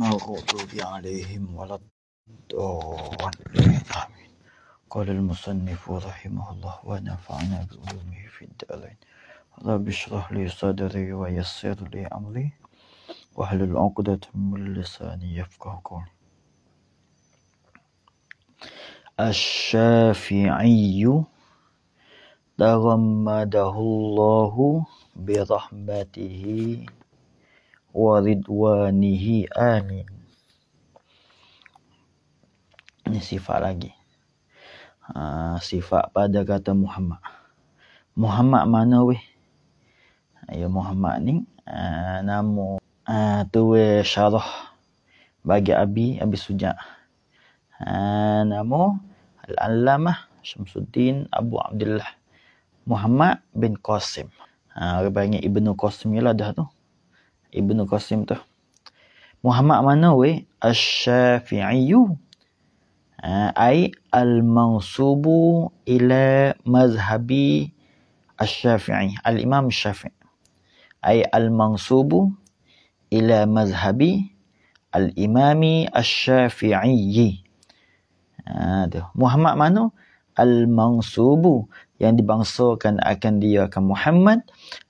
المغضوب عليهم ولا الضالين آمين قال المصنف رحمه الله ونفعنا بعلومه في الدارين رب اشرح لي صدري ويسر لي أمري واحلل العقدة من لساني يفقه قولي الشافعي تغمده الله برحمته waridwanihi amin ini sifat lagi uh, sifat pada kata Muhammad Muhammad mana weh ya Muhammad ni uh, nama uh, tu weh syarah bagi Abi Abi Sujak uh, nama Al-Allamah Syamsuddin Abu Abdullah Muhammad bin Qasim. Ha, orang panggil Ibnu Qasim je lah dah tu. Ibnu Qasim tu. Muhammad mana weh? Asy-Syafi'iyyu. Ha, ai al-mansubu ila mazhabi Asy-Syafi'i, al-Imam Syafi'i. Ai al-mansubu ila mazhabi al-Imam Asy-Syafi'i. Ah ha, Muhammad mana? Al-mansubu yang dibangsakan akan dia akan Muhammad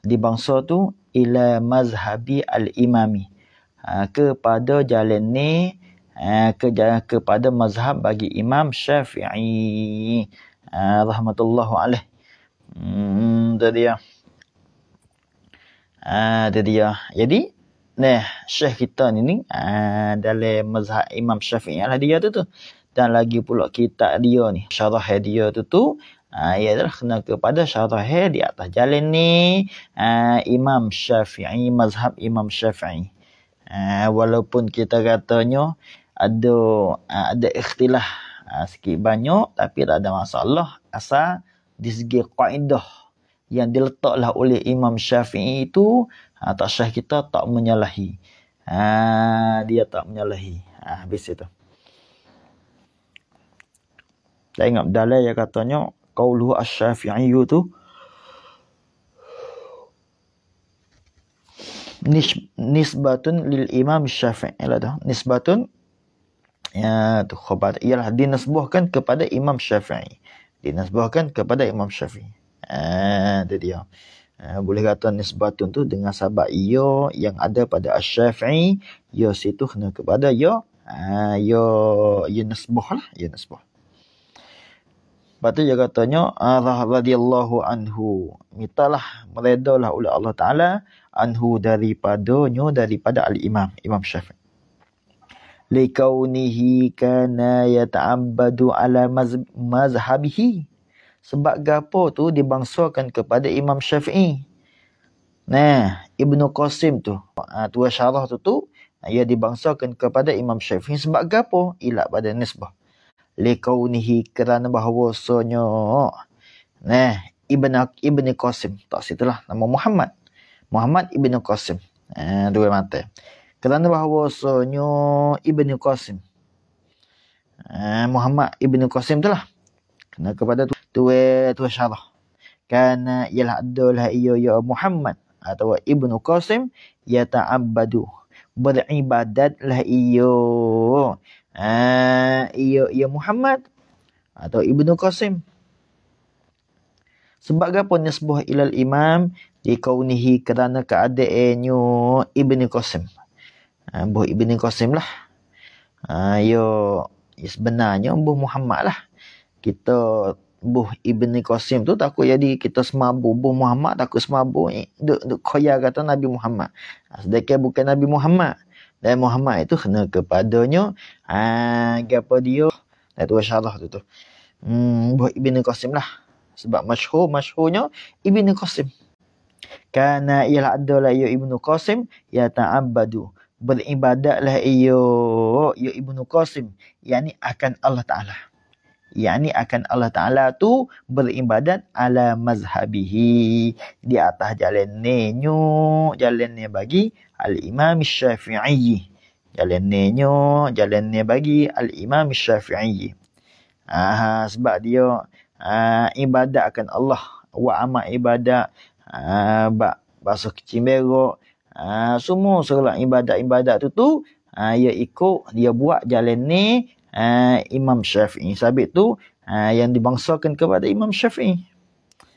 dibangsa tu ila mazhabi al-imami ha, kepada jalan ni ha, ke, kepada mazhab bagi imam syafi'i ha, rahmatullahu alaih hmm, tu dia ha, tu dia jadi Nah, syekh kita ni ni ha, dalam mazhab Imam Syafi'i lah dia tu tu. Dan lagi pula kitab dia ni, syarah dia tu tu, ia ha, adalah kena kepada syarah di atas jalan ni ha, Imam Syafi'i, mazhab Imam Syafi'i. Ha, walaupun kita katanya ada ada ikhtilah sikit banyak tapi tak ada masalah asal di segi kaedah yang diletaklah oleh Imam Syafi'i itu tak syah kita tak menyalahi. dia tak menyalahi. habis itu. Tengok dalil yang katanya qawlu asy-syafi'i tu nis nisbatun lil imam syafi'i ialah dah nisbatun ya tu khabar ialah dinasbuhkan kepada imam syafi'i dinasbuhkan kepada imam syafi'i ah tu dia ha, boleh kata nisbatun tu dengan sahabat ia yang ada pada asy-syafi'i ia situ kena kepada ia ah ia ia nasbuh lah ia nasbuh Lepas tu dia katanya Arah radiyallahu anhu Mitalah meredalah oleh Allah Ta'ala Anhu daripadanya daripada al-imam Imam Syafiq Likaunihi kana yata'abadu ala maz mazhabihi Sebab gapo tu dibangsakan kepada Imam Syafi'i Nah, Ibnu Qasim tu ha, Tua syarah tu tu ha, Ia dibangsakan kepada Imam Syafi'i Sebab gapo ilak pada nisbah likaunihi kerana bahawa sonyo nah ibnu ibnu qasim tak situlah nama Muhammad Muhammad ibnu qasim eh dua mata kerana bahawa sonyo ibnu qasim eh Muhammad ibnu qasim itulah kena kepada tua tua syarah kan ialah adalah ia ya Muhammad atau ibnu qasim ya ta'abbadu lah ia uh, ia ia Muhammad atau Ibnu Qasim. Sebab apa nisbah ilal imam dikaunihi kerana keadaannya Ibnu Qasim. Ah uh, buh Ibnu Qasim lah. Ah uh, yo ya sebenarnya buh Muhammad lah. Kita buh Ibnu Qasim tu takut jadi kita semabu buh Muhammad takut semabu duk duk kaya kata Nabi Muhammad. Ah, sedekah bukan Nabi Muhammad dan Muhammad itu kena kepadanya ah apa dia dan tu syarah tu tu hmm buat ibnu qasim lah sebab masyhur masyhurnya ibnu qasim kana ialah adalah ya ibnu qasim ya ta'abbadu beribadatlah ia ya ibnu qasim yakni akan Allah taala yakni akan Allah Taala tu beribadat ala mazhabihi di atas jalan nenyo jalan ni bagi al imam syafi'i jalan nenyo jalan ni bagi al imam syafi'i ah sebab dia uh, ibadat akan Allah wa amal ibadat ah, bak bahasa kecil merok ah, semua segala ibadat-ibadat tu tu uh, ia ikut dia buat jalan ni uh, Imam Syafi'i. Sabit tu uh, yang dibangsakan kepada Imam Syafi'i.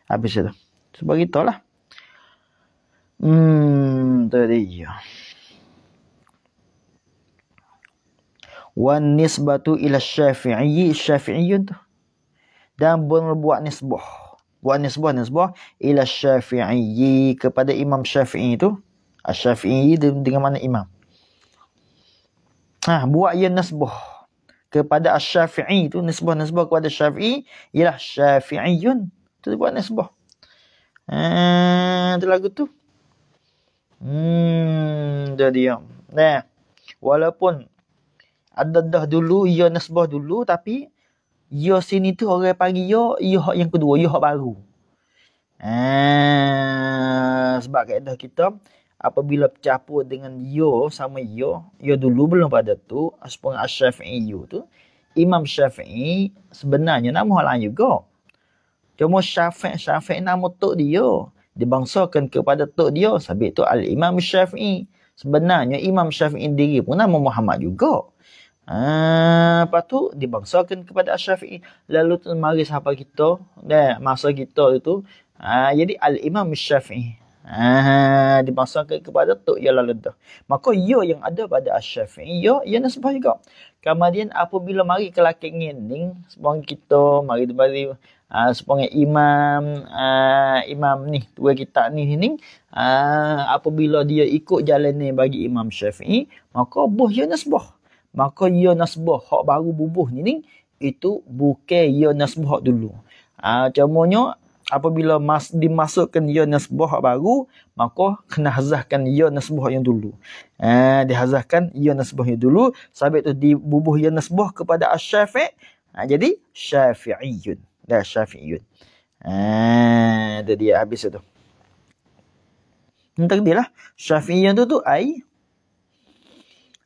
Habis itu. Sebab gitulah. Hmm, tadi ya. Wan nisbatu ila syafi'i syafi'iyun tu. Dan berbuat nisbah. Buat nisbah, nisbah. Ila syafi'i kepada imam syafi'i tu. Ah, syafi'i dengan mana imam. Ha, buat ia nisbah kepada Asy-Syafi'i tu nisbah-nisbah kepada Syafi'i ialah Syafi'iyun. Tu buat nisbah. Ah, tu lagu tu. Hmm, dah diam. Nah. Walaupun ada dah dulu ia nisbah dulu tapi ia sini tu orang panggil ia ia hak yang kedua, ia hak baru. Ah, sebab kaedah kita apabila bercampur dengan yo sama yo yo dulu belum pada tu sepung syafi'i yo tu imam syafi'i sebenarnya nama hal lain juga cuma syafi' syafi' nama tok dia dibangsakan kepada tok dia sabit tu al imam syafi'i sebenarnya imam syafi'i diri pun nama Muhammad juga Ah, apa tu dibangsakan kepada Asy-Syafi'i. Lalu tu mari siapa kita? Dan masa kita itu, ah jadi Al-Imam Syafi'i. Ah, dimasukkan kepada tok ialah ledah. Maka ia yang ada pada Asy-Syafi'i, ia yang nasbah juga. Kemudian apabila mari ke laki ngening, sepanjang kita mari kembali uh, ah, imam uh, imam ni tua kita ni sini uh, ah, apabila dia ikut jalan ni bagi imam syafi'i maka buh ia nasbah maka ia nasbah hak baru bubuh ni ni itu bukan ia nasbah dulu ah uh, cumanya apabila mas, dimasukkan ia ya nasbah baru, maka kena hazahkan ia ya nasbah yang dulu. Eh, dihazahkan ia ya nasbah yang dulu. Sabit itu dibubuh ia nasbah kepada asyafi' ha, jadi syafi'iyun. Dah syafi'iyun. Eh, itu dia habis itu. Entah dia lah. Syafi'iyun itu tu ai.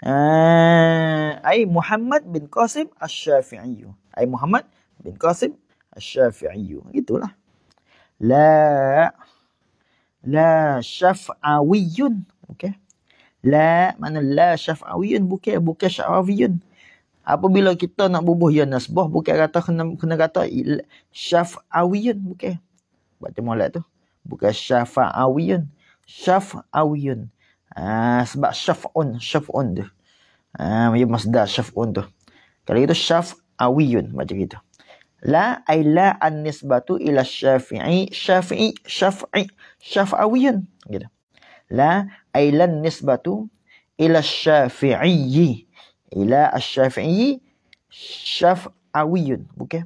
Eh, ai Muhammad bin Qasim asy-Syafi'i. Ai Muhammad bin Qasim asy-Syafi'i. Itulah la la syafawiyun okey la mana la syafawiyun bukan bukan syafawiyun apabila kita nak bubuh ya nasbah bukan kata kena kena kata syafawiyun bukan baca molek tu bukan syafawiyun syafawiyun ah ha, sebab syafun syafun tu ah ya masdar syafun tu kalau itu syafawiyun macam gitu La aila an nisbatu ila syafi'i syafi'i syafi'i syafawiyun. Gitu. La aila nisbatu ila syafi'i ila syafi'i syafawiyun. Bukan?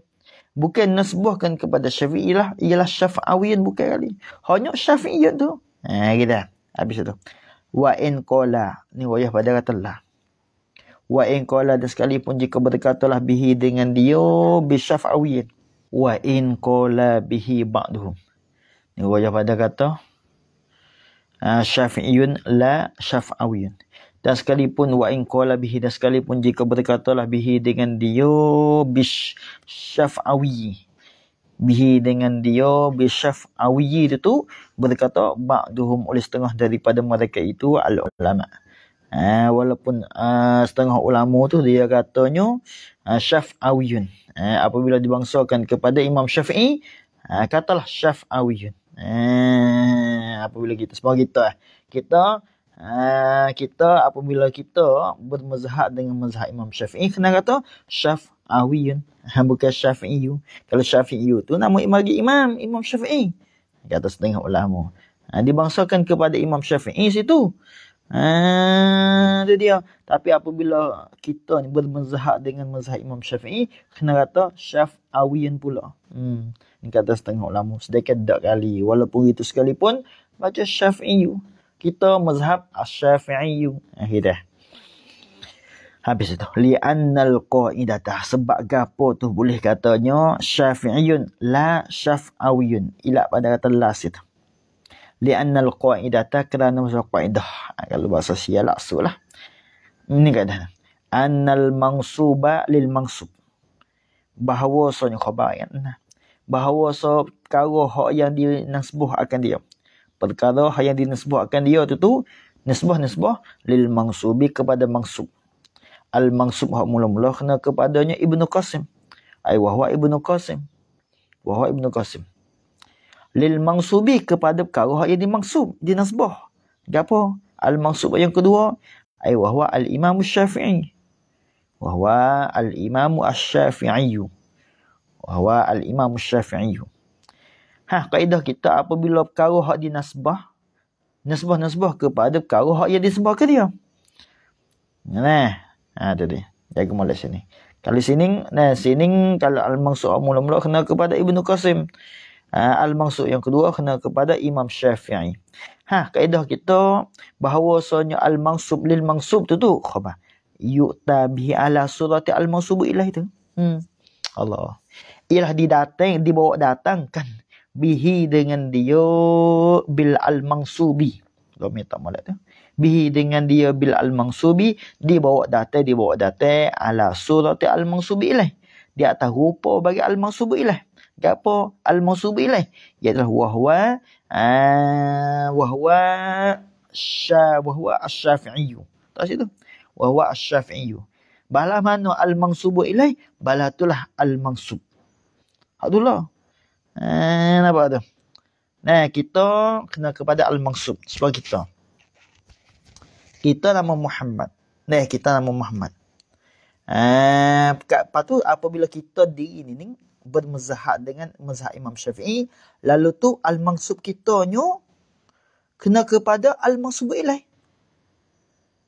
Bukan nasbuhkan kepada syafi'i lah. Ialah syafawiyun bukan kali. Hanya syafi'i tu. Ha, gitu. Habis itu. Wa in qala. Ni wayah pada kata lah wa in qala dan sekalipun jika berkatalah bihi dengan dia bisyafawiyin wa in qala bihi ba'duhum ni wajah pada kata ah, syafi'iyun la syafawiyin dan sekalipun wa in qala bihi dan sekalipun jika berkatalah bihi dengan dia bis syafawi bihi dengan dia bis syafawi itu berkata ba'duhum oleh setengah daripada mereka itu al ulama Ha, walaupun uh, setengah ulama tu dia katanya uh, Syafawiyun. Ha, apabila dibangsakan kepada Imam Syafi'i, ha, katalah Syafawiyun. Ha, apabila kita, sebab kita, kita, uh, kita apabila kita bermazhab dengan mazhab Imam Syafi'i, kena kata syaf awiyun? Ha, bukan Syafi'iyu. Kalau Syafi'iyu tu nama imam Imam, Imam Syafi'i. Kata setengah ulama. Ha, dibangsakan kepada Imam Syafi'i situ. Ha, Ah, itu dia. Tapi apabila kita ni bermazhab dengan mazhab Imam Syafi'i, kena kata Syafawiyan pula. Hmm. Ini kata setengah ulama. Sedekat dak kali. Walaupun itu sekalipun, baca Syafi'i. Kita mazhab Syafi'i. Akhirnya. Eh. Habis itu. Li annal qaidata. Sebab gapo tu boleh katanya Syafi'iyun la Syafawiyun. Ila pada kata last itu li'anna al-qa'idata kerana masuk qa'idah. Kalau bahasa Syiah laksu lah. Ini kaedah. Annal mangsuba lil mangsub. Bahawa sonya khabar yang Bahawa so perkara hak yang dinasbuh akan dia. Perkara hak yang dinasbuh akan dia tu tu nasbuh-nasbuh lil mangsubi kepada mangsub. Al mangsub hak mula-mula kena kepadanya Ibnu Qasim. Ay wahwa Ibnu Qasim. Wahwa Ibnu Qasim lil mangsubi kepada perkara yang dimaksud dinasbah dia apa al mangsub yang kedua ai wa al imam syafi'i wa huwa al imam asy-syafi'i wa huwa al imam syafi'i ha kaedah kita apabila perkara hak dinasbah nasbah nasbah kepada perkara hak yang disebah ke dia nah ha tu dia jaga mulut sini kalau sini nah sini kalau al mangsub mula-mula kena kepada ibnu qasim Ha, Al-Mansur yang kedua kena kepada Imam Syafi'i. Ha, kaedah kita bahawasanya Al-Mansub lil-Mansub tu tu. Khabar. Yukta bihi ala surati Al-Mansub ilah itu. Hmm. Allah. Ialah didatang, dibawa datangkan, kan. Bihi dengan dia bil Al-Mansubi. Kau minta malak tu. Bihi dengan dia bil Al-Mansubi. Dibawa datang, dibawa datang ala surati Al-Mansub ilah. Dia tahu rupa bagi Al-Mansub ilah gapo al musubilah iaitu wahwa ah wahwa sya wahwa asy-syafi'i tahu situ wahwa asy-syafi'i balah mano al mansubu ilai balah itulah al mansub Abdullah eh ah, napa tu nah kita kena kepada al mansub sebab kita kita nama Muhammad nah kita nama Muhammad Ah, uh, patu apabila kita diri ni, ni bermazhab dengan mazhab Imam Syafi'i. Lalu tu al-mansub kitanya kena kepada al-mansub ilai.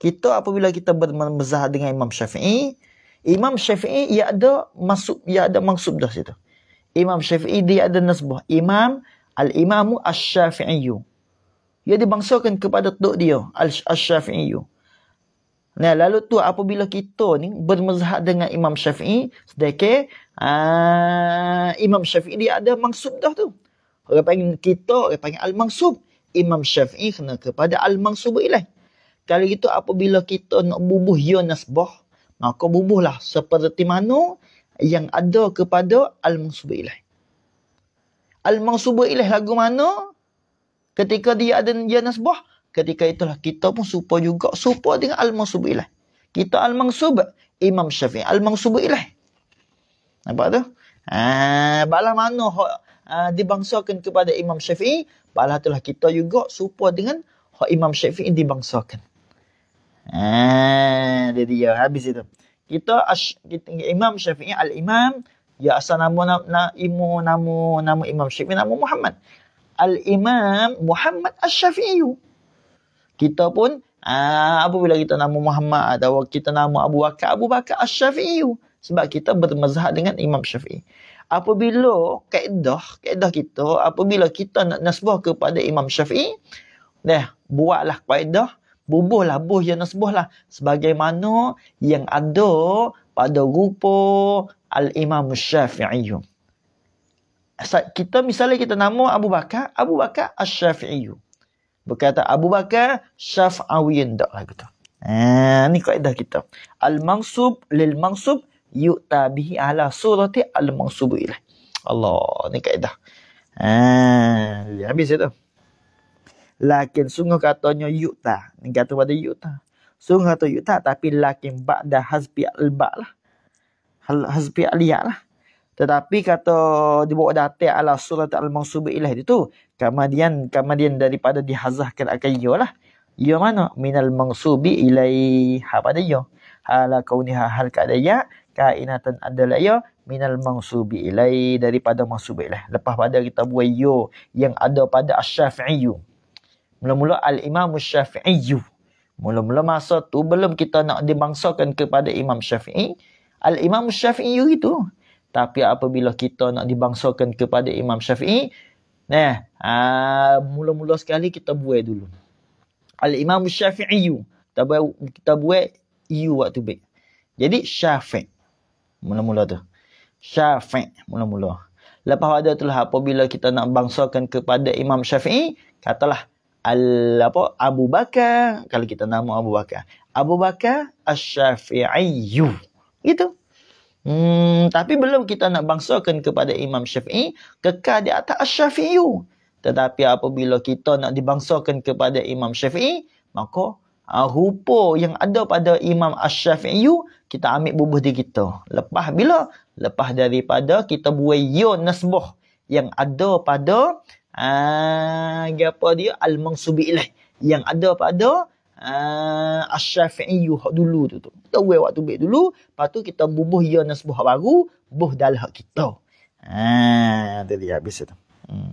Kita apabila kita bermazhab dengan Imam Syafi'i, Imam Syafi'i ia ada masuk ia ada maksud dah situ. Imam Syafi'i dia ada nasbah. Imam al-Imamu Asy-Syafi'i. Ia dibangsakan kepada tok dia Asy-Syafi'i. Nah, lalu tu apabila kita ni bermazhab dengan Imam Syafi'i, sedekah Ah, Imam Syafi'i dia ada mangsub dah tu. Orang panggil kita, orang panggil al-mangsub. Imam Syafi'i kena kepada al-mangsub ilah. Kalau itu apabila kita nak bubuh ya nasbah, maka bubuhlah seperti mana yang ada kepada al-mangsub ilah. Al-mangsub ilah lagu mana? Ketika dia ada ya nasbah, ketika itulah kita pun supa juga supa dengan al-mangsub ilah. Kita al-mangsub Imam Syafi'i al-mangsub ilah. Nampak tu? Ha, balah mana uh, dibangsakan kepada Imam Syafi'i? Balah itulah kita juga supaya dengan Imam Syafi'i dibangsakan. Ha, dia dia habis itu. Kita, ash, kita Imam Syafi'i al-Imam ya asal nama na, na, imu, nama nama Imam Syafi'i nama Muhammad. Al-Imam Muhammad Al-Syafi'i. Kita pun Ah, apabila kita nama Muhammad atau kita nama Abu Bakar, Abu Bakar ash Syafi'i sebab kita bermazhab dengan Imam Syafi'i. Apabila kaedah, kaedah kita, apabila kita nak nasbah kepada Imam Syafi'i, dah buatlah kaedah, bubuhlah, buh yang nasbahlah sebagaimana yang ada pada rupa Al-Imam Syafi'i. Kita misalnya kita nama Abu Bakar, Abu Bakar Al-Syafi'i. Berkata Abu Bakar Syafi'i. Tak lah kata. Ha, ni kaedah kita. Al-Mansub lil-Mansub yu'ta bihi ala surati al-mansub ilaih. Allah, ni kaedah. Ha, habis itu. Lakin sungguh katanya yu'ta. Ni kata pada yu'ta. Sungguh tu yu'ta tapi lakin ba'da hasbi al-ba' lah. Hasbi al lah. Tetapi kata dibawa datang ala surat al-mansub ilaih itu. Kemudian, kemudian daripada dihazahkan akan yu lah. Yu mana? Minal mansubi ilaih. Apa dia yu? Ala kau ni hal kadaya kainatan adalah ya minal mansubi ilai daripada mansubi lah lepas pada kita buat yo ya yang ada pada asy-syafi'i mula-mula al-imam asy-syafi'i mula-mula masa tu belum kita nak dibangsakan kepada imam syafi'i al-imam asy-syafi'i itu tapi apabila kita nak dibangsakan kepada imam syafi'i nah ha, mula-mula sekali kita buat dulu al-imam asy-syafi'i kita buat kita buat iu ya waktu baik. Jadi syafi'i mula-mula tu syafi' mula-mula lepas pada tu lah apabila kita nak bangsakan kepada imam syafi'i katalah al apa Abu Bakar kalau kita nama Abu Bakar Abu Bakar Asy-Syafi'iyyu gitu hmm tapi belum kita nak bangsakan kepada Imam Syafi'i kekal di atas Asy-Syafi'iyyu tetapi apabila kita nak dibangsakan kepada Imam Syafi'i maka ah, rupa yang ada pada Imam Asy-Syafi'iyyu kita ambil bubuh diri kita. Lepas bila? Lepas daripada kita buai yo nasbuh yang ada pada ah apa dia al-mansubi ilaih yang ada pada ah asy-syafi'i dulu tu tu. Kita buai waktu baik dulu, lepas tu kita bubuh yo nasbuh baru buh dalah kita. Ah tadi habis tu. Hmm.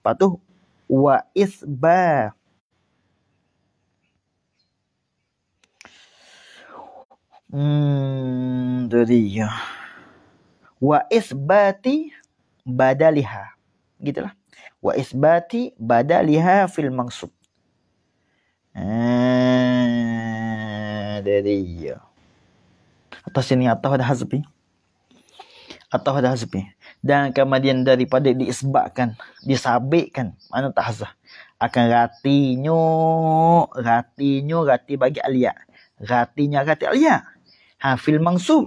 Lepas tu wa isbah Hmm, tu dia. Wa isbati badaliha. Gitulah. Wa isbati badaliha fil mansub. Hmm, dia. Atau sini atau ada hazbi. Atau ada hazbi. Dan kemudian daripada diisbatkan, disabitkan, mana tak hazah. Akan ratinya, ratinya, rati bagi aliyah. Ratinya rati aliyah ha fil mangsub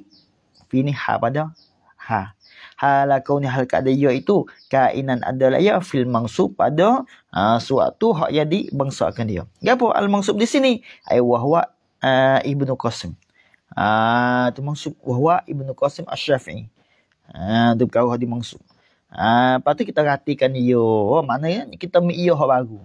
fini ha pada ha hal kau ni hal kada ya itu kainan adalah ya fil mangsub pada ha suatu hak jadi bangsa akan dia gapo al mangsub di sini ai wa huwa ha, ibnu qasim ha tu mangsub wa huwa ibnu qasim asy-syafi'i ha tu kau hadi mangsub ha patu kita ratikan yo mana ya kita mi yo ya hak baru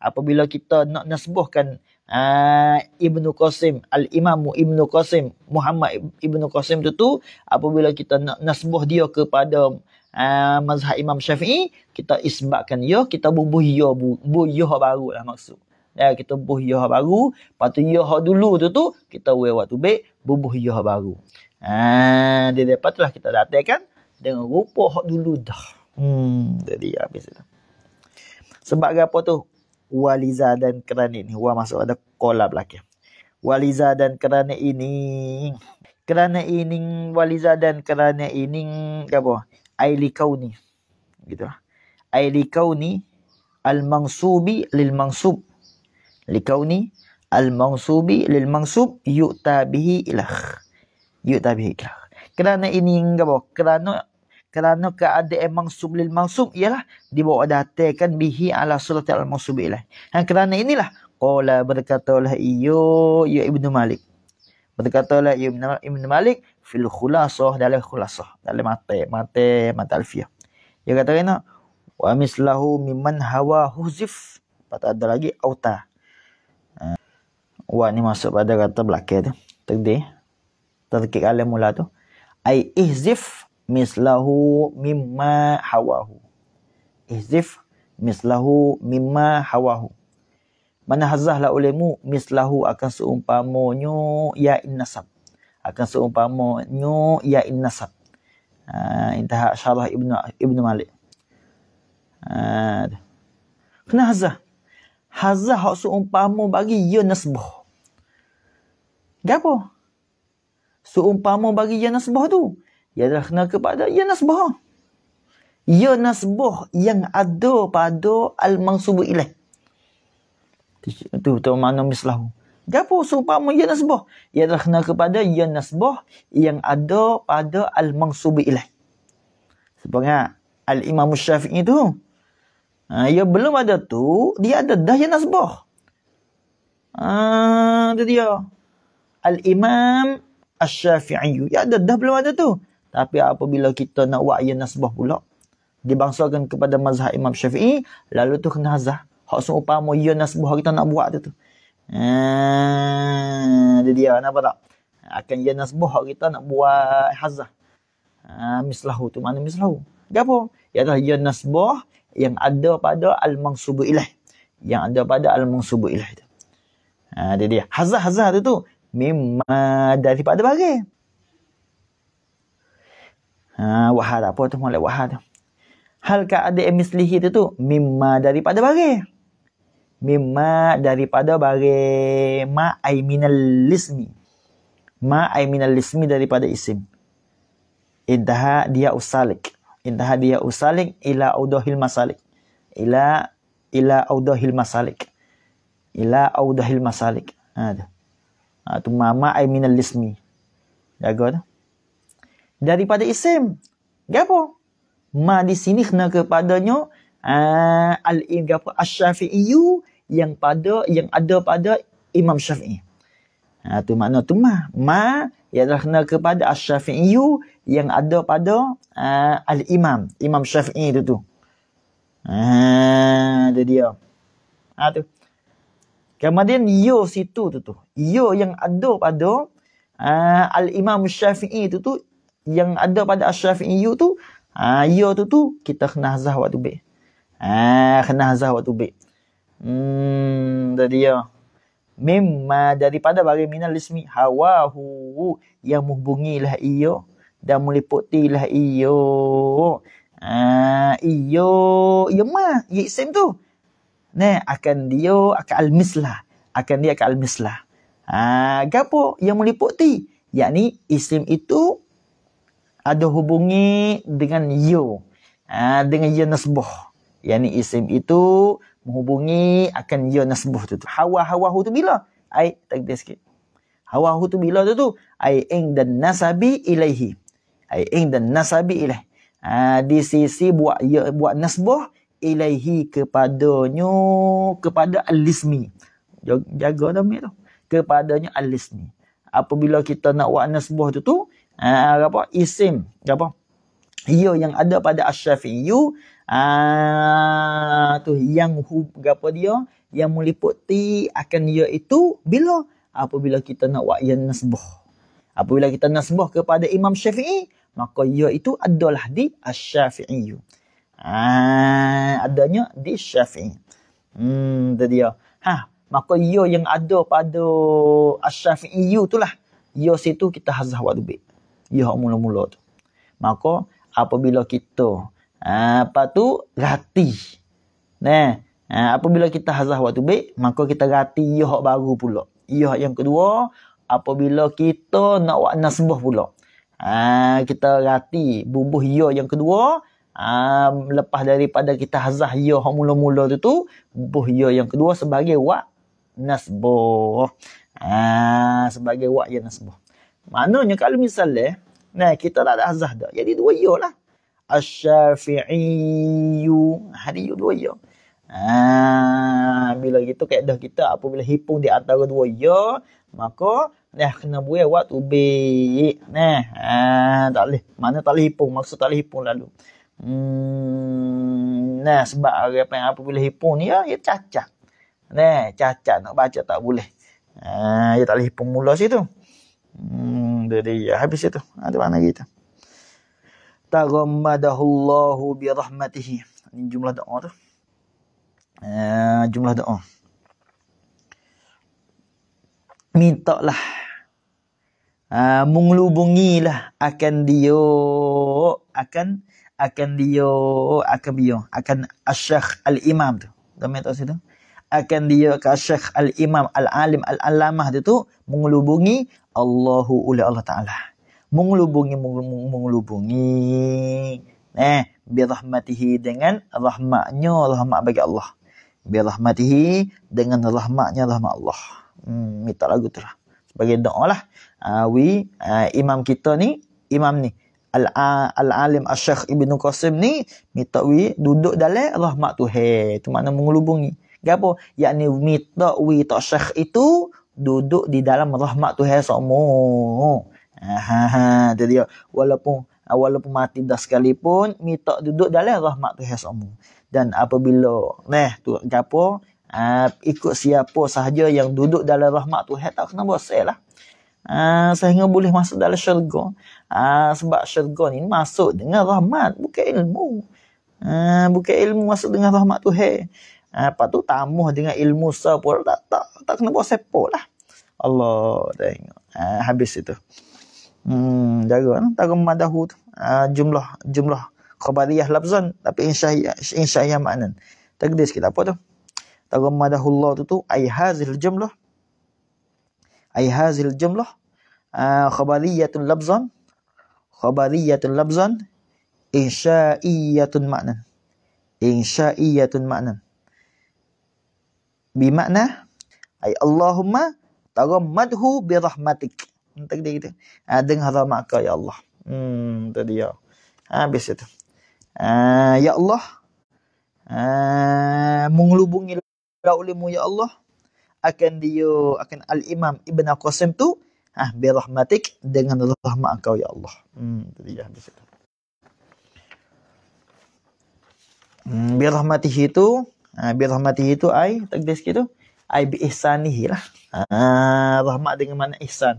apabila kita nak nasbuhkan uh, Ibnu Qasim Al-Imamu Ibnu Qasim Muhammad Ibnu Qasim tu tu apabila kita nak nasbuh dia kepada uh, mazhab Imam Syafi'i kita isbatkan yo kita bubuh yo bubuh yo baru lah maksud Ya, kita bubuh yoh baru. Lepas tu dulu tu tu, kita wewat ah, tu baik, bubuh yoh baru. Ha, dia dapat lah kita datangkan dengan rupa hak dulu dah. Hmm, jadi habis itu. Sebab apa tu? Waliza dan kerana ini. Wah masuk ada kolab lagi. Waliza dan kerana ini. Kerana ini. Waliza dan kerana ini. Apa? Aili kau ni. Gitu lah. Aili kau ni. Al-mangsubi lil-mangsub. Likau ni. Al-mangsubi lil-mangsub. Yuk tabihi ilah. Yuk tabihi ilah. Kerana ini. Apa? Kerana kerana keadaan emang sublil mansub ialah dibawa kan bihi ala surat al mansub ialah. Dan ha, kerana inilah qala berkatalah iyo ya ibnu malik. Berkatalah iyo ibnu malik fil khulasah dalam khulasah dalam mate mate mata alfiah. Dia kata kena wa mislahu mimman hawa huzif. Patut ada lagi auta. Uh, ha, wa ni masuk pada kata belakang tu. Terdih. Terkik alam mula tu. Ai ihzif mislahu mimma hawahu. Ihzif mislahu mimma hawahu. Mana hazahlah olehmu mislahu akan seumpamanya ya innasab. Akan seumpamanya ya innasab. Ah ha, intah syarah Ibnu Ibnu Malik. Ah. Kena hazah. Hazah hak seumpama bagi ya nasbah. Gapo? Seumpama bagi ya nasbah tu. Ia adalah kena kepada ia nasbah. Ia nasbah yang ada pada al-mansubu ilaih. Itu betul mana mislahu. Gapo supamu ia nasbah? Ia adalah kena kepada ia nasbah yang ada pada al-mansubu ilaih. Sebabnya al-imam syafi'i itu. Ha, ia belum ada tu, dia ada dah ia nasbah. Ha, itu dia. Al-imam syafi'i. ya ada dah belum ada tu. Tapi apabila kita nak buat ia nasbah pula, dibangsakan kepada mazhab Imam Syafi'i, lalu tu kena azah. Hak seumpama ia nasbah kita nak buat tu tu. Hmm, dia dia, kenapa tak? Akan ia nasbah hak kita nak buat hazah. Hmm, mislahu tu, mana mislahu? Dia apa? Ia adalah ia nasbah yang ada pada al-mangsubu ilah. Yang ada pada al-mangsubu ilah tu. Ha, dia dia. Hazah-hazah tu tu. Memang daripada bagai. Ha, wahar lah. apa tu? Mulai wahar tu. Hal ka ada emislih itu tu? Mimma daripada bagai. Mimma daripada bagai. Ma ay minal ismi. Ma ay minal ismi daripada isim. Indaha dia usalik. Indaha dia usalik ila audahil masalik. Ila ila audahil masalik. Ila audahil masalik. Ha, tu. Ha, tu mama ay minal ismi. Jaga tu daripada isim. Gapo? Ma di sini kena kepadanya uh, eh, al-in gapo asy-syafi'iyyu yang pada yang ada pada Imam Syafi'i. Ha tu makna tu ma. Ma yang adalah kena kepada asy-syafi'iyyu yang ada pada uh, al-Imam, Imam Syafi'i itu tu. Ah, ada dia. Ha tu. Kemudian yo situ tu tu. Yo yang ada pada uh, al-Imam Syafi'i itu tu yang ada pada Asyrafi'i you tu, ha, you tu tu, kita kena azah waktu baik. Ha, kena azah waktu baik. Hmm, tadi ya. Mimma daripada bagi minal ismi hawahu yang menghubungilah iyo dan meliputilah iyo. Ah, iyo, iyo ya ma, iyo ya isim tu. Ne, akan dia akan al-mislah. Akan dia akan al-mislah. Ah, gapo yang meliputi? Yakni isim itu ada hubungi dengan yo ha, dengan yo nasbuh yakni isim itu menghubungi akan yo nasbuh tu, tu. hawa hawa tu bila ai tak dia sikit hawa tu bila tu tu ai ing dan nasabi ilaihi ai ing dan nasabi ilaihi ha, di sisi buat ya, buat nasbuh ilaihi kepadanya kepada alismi jaga dah tu kepadanya alismi apabila kita nak buat nasbuh tu tu uh, apa isim apa ia yang ada pada asy-syafi'i uh, ah, tu yang hub apa dia yang meliputi akan ia itu bila apabila kita nak wa'yan nasbah apabila kita nasbah kepada imam syafi'i maka ia itu adalah di asy-syafi'i ah uh, adanya di syafi'i hmm tu dia ha maka ia yang ada pada asy-syafi'i itulah ia situ kita hazah wa dubik ya hak mula-mula tu. Maka apabila kita apa ha, tu rati. Nah, ha, apabila kita hazah waktu baik, maka kita rati ya hak baru pula. Ya hak yang kedua, apabila kita nak wak nasbah pula. Ah kita rati bubuh ya yang kedua, Um, lepas daripada kita hazah ya hak mula-mula tu tu buh ya yang kedua sebagai wa nasbah. Ah uh, sebagai wa yang nasbah. Maknanya kalau misalnya, eh, nah kita tak ada azah dah. Jadi dua ya lah. Asyafi'iyu. Hari ya dua ya. Ha, bila gitu kaedah kita apabila hipung di antara dua ya, maka dah kena buat waktu baik. Nah, ha, tak boleh. Mana tak boleh hipung. Maksud tak boleh hipung lalu. Hmm, nah sebab apa yang apabila hipung ni ya, ya cacat. Nah, cacat nak baca tak boleh. Ah, ha, ya tak boleh hipung mula situ. Hmm, dia dia habis itu. Ada ha, mana kita? Taghammadahullahu bi rahmatih. Ini jumlah doa tu. Uh, jumlah doa. Mintalah. Uh, lah akan dia akan akan dia akan dia akan asyikh al-imam tu. Dah tak situ? akan dia ke Syekh Al-Imam Al-Alim Al-Alamah itu tu mengelubungi Allahu oleh Allah Ta'ala. Mengelubungi, mengelubungi. Eh, birahmatihi dengan rahmatnya rahmat bagi Allah. Birahmatihi dengan rahmatnya rahmat Allah. Hmm, minta lagu tu lah. Sebagai doa lah. Uh, uh, imam kita ni, imam ni. Al ah, Al-Alim Asyikh Ibn Qasim ni, minta we duduk dalam rahmat tu. Hei, tu makna mengelubungi. Gapo? Yakni minta we tak syekh itu duduk di dalam rahmat Tuhan semua. Ah, ha ha tu dia. Walaupun ah, walaupun mati dah sekalipun minta duduk dalam rahmat Tuhan semua. Dan apabila neh tu gapo uh, ikut siapa sahaja yang duduk dalam rahmat Tuhan tak kena bosel lah. Uh, sehingga boleh masuk dalam syurga. Uh, sebab syurga ni masuk dengan rahmat bukan ilmu. Uh, bukan ilmu masuk dengan rahmat Tuhan. Ha, lepas tu tamuh dengan ilmu sepul. Tak, tak, tak kena buat sepul lah. Allah tengok. Ha, habis itu. Hmm, jaga lah. Eh, tak kena madahu tu. Ha, jumlah. Jumlah. Khabariyah lafzan. Tapi insya'iyah insya insya maknan. Takdir sikit apa tu. Tak kena madahu Allah tu tu. Ayhazil jumlah. Ayhazil jumlah. Ha, khabariyatun lafzan. Khabariyatun lafzan. Insya'iyatun maknan. Insya'iyatun maknan bimakna ay Allahumma tarum bi rahmatik. Entah dia gitu. Ha, ah, dengar rahmat kau ya Allah. Hmm tu dia. Ha, habis itu. Ha, ya Allah. Ha, mengelubungi laulimu ya Allah. Akan dia, akan Al-Imam Ibn Qasim tu. ah ha, bi rahmatik dengan rahmat kau ya Allah. Hmm tu dia. Habis itu. Hmm, bi rahmatihi tu. Ha, ah, bi rahmatihi tu ai takdir sikit tu. Ai bi ihsanihi lah. Ha, rahmat dengan mana ihsan.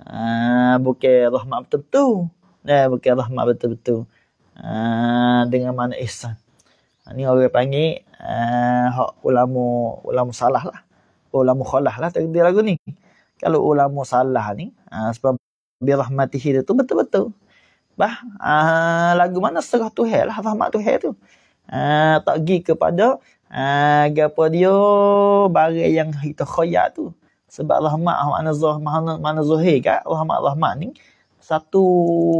Ha, bukan rahmat betul-betul. Eh, bukan rahmat betul-betul. Ha, dengan mana ihsan. Ha, ni orang panggil uh, hak ulama ulama salah lah. Ulama khalah lah takdir lagu ni. Kalau ulama salah ni ha, sebab bi rahmatihi tu betul-betul. Bah, uh, lagu mana serah Tuhan lah rahmat Tuhan tu ha, tak pergi kepada ha, ah, apa dia barang yang kita khayat tu sebab rahmat mana zah mana zahir kan rahmat rahmat ni satu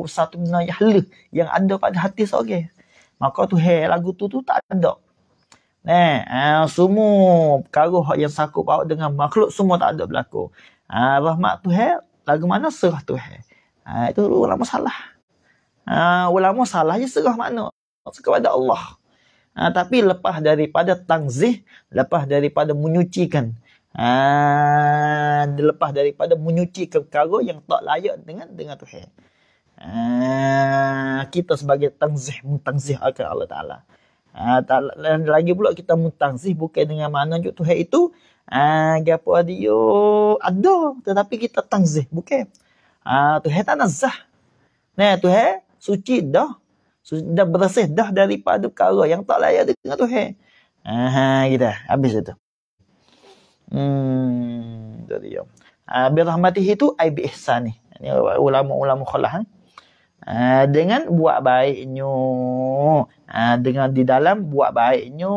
satu nayahlah yang ada pada hati seorang maka tu hey, lagu tu tu tak ada Nah, eh, semua perkara yang sakup awak dengan makhluk semua tak ada berlaku. Ah eh, rahmat Tuhan lagu mana serah Tuhan. Ah eh, itu ulama salah. Ah ulama salah je serah mana? Serah kepada Allah. Ha, tapi lepas daripada tangzih, lepas daripada menyucikan. Ha, lepas daripada menyucikan perkara yang tak layak dengan dengan Tuhan. Ha, kita sebagai tangzih, mutangzih akan Allah Ta'ala. Ha, tak, lagi pula kita mutangzih bukan dengan mana juga Tuhan itu. Ha, gapo adio ada tetapi kita tangzih bukan. Ha, Tuhan tak nazah. Tuhan suci dah sudah bersih dah daripada perkara yang tak layak dengan Tuhan. aha, gitu. Habis itu. Hmm, jadi ya. Abi ah, rahmatih itu ai bi ihsan ni. Ini ulama-ulama khalah. Eh? Ah, dengan buat baiknya ah, dengan di dalam buat baiknya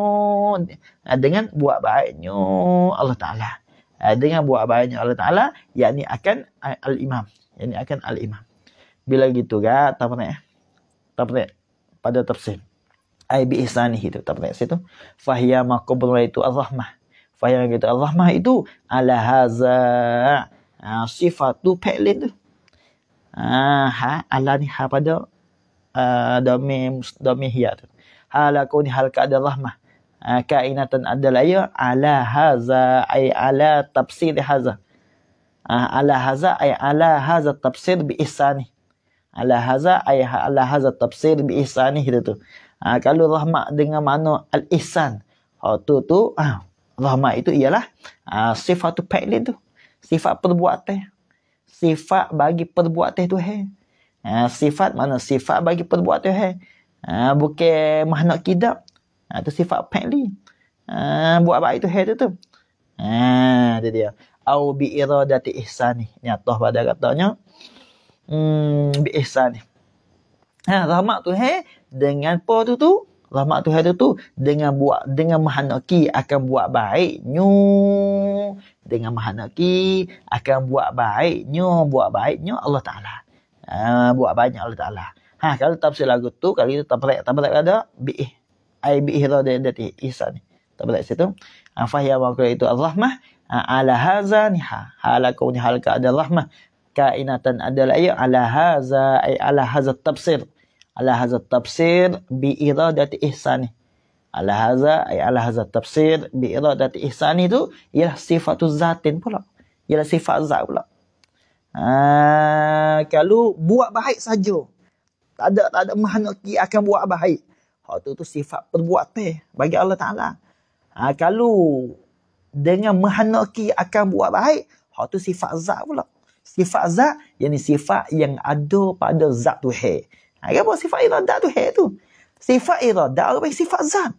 dengan buat baiknya Allah taala dengan buat baiknya Allah taala yakni akan al-imam yakni akan al-imam bila gitu ga tak pernah eh? tak pernah pada tafsir ai bi ihsani itu tafsir itu fahiya maqbulu itu Allah Mah, fahiya itu Allah Mah itu ala haza ha, sifat tu fa'lin tu ah, ha ala ni ha pada domain ha, uh, domain hiya tu hal aku ni hal ka'da rahmah ah, kainatan adalah ya ala haza ai ala tafsir haza ah, ala haza ai ala haza tafsir bi ihsani ala haza ay ala haza tafsir bi ihsani itu tu ha, kalau rahmat dengan mana al ihsan ha, tu tu ha, rahmat itu ialah ha, sifat tu pekli tu sifat perbuatan sifat bagi perbuatan tu he ha, sifat mana sifat bagi perbuatan he ha, bukan mahnak kidap ha, tu sifat pekli ha, buat baik tu he tu tu ha, jadi dia au bi iradati ihsani nyatah pada katanya hmm, ihsan ni. Ha, rahmat tu hai, dengan po tu tu, rahmat tu tu tu, dengan buat, dengan mahanaki akan buat baik. Nyu, dengan mahanaki akan buat baik. Nyu, buat baik. Nyu, Allah Ta'ala. Ha, buat banyak Allah Ta'ala. Ha, kalau tafsir lagu tu, kalau kita tabrak, tabrak ada, bi'ih. Ai bi'ih roh lah dia, dia ihsan ni. Tabrak situ. Ha, Fahiyah wa itu, Allah mah, ha, ala haza ni ha. ni halka ada Allah mah kainatan adalah ayat ala haza ay ala haza tafsir ala haza tafsir bi iradati ihsani ala haza ay ala haza tafsir bi iradati ihsani tu ialah sifatu zatin pula ialah sifat zat pula ha, kalau buat baik saja tak ada tak ada mahnaki akan buat baik hak tu tu sifat perbuatan bagi Allah Taala ha, kalau dengan mahnaki akan buat baik hak tu sifat zat pula sifat zat yang ni sifat yang ada pada zat tu hai. Ha, apa sifat iradah tu hai tu? Sifat iradah apa sifat zat?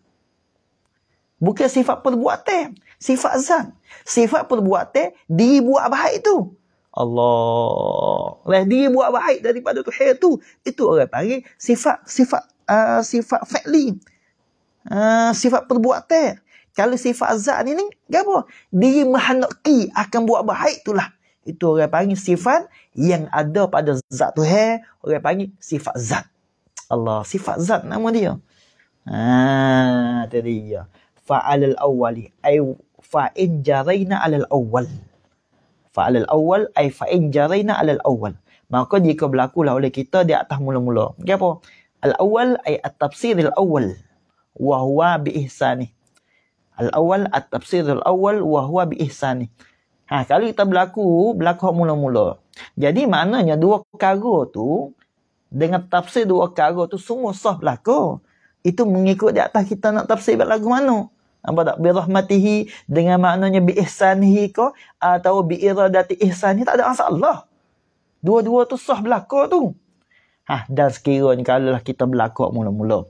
Bukan sifat perbuatan. Sifat zat. Sifat perbuatan dibuat baik tu. Allah. Lah dia baik daripada tu hai tu. Itu orang panggil sifat sifat uh, sifat fa'li. Uh, sifat perbuatan. Kalau sifat zat ni ni, apa? Dia menghendaki akan buat baik itulah itu orang panggil sifat yang ada pada zat tu hai orang panggil sifat zat Allah sifat zat nama dia ha tadi ya fa'al al awwali ay fa in jarayna al awwal fa'al al awwal ay fa in jarayna al awwal maka jika berlaku lah oleh kita di atas mula-mula okay, apa al awwal ay at tafsir al awwal wa huwa bi ihsani al awwal at tafsir al awwal wa huwa bi ihsani Ah ha, kalau kita berlaku, berlaku mula-mula. Jadi maknanya dua perkara tu dengan tafsir dua perkara tu semua sah berlaku. Itu mengikut di atas kita nak tafsir bab lagu mana. Apa tak? Bi rahmatihi dengan maknanya bi ihsanihi ke atau bi iradati ihsani tak ada masalah. Dua-dua tu sah berlaku tu. Ha, dan sekiranya kalau kita berlaku mula-mula.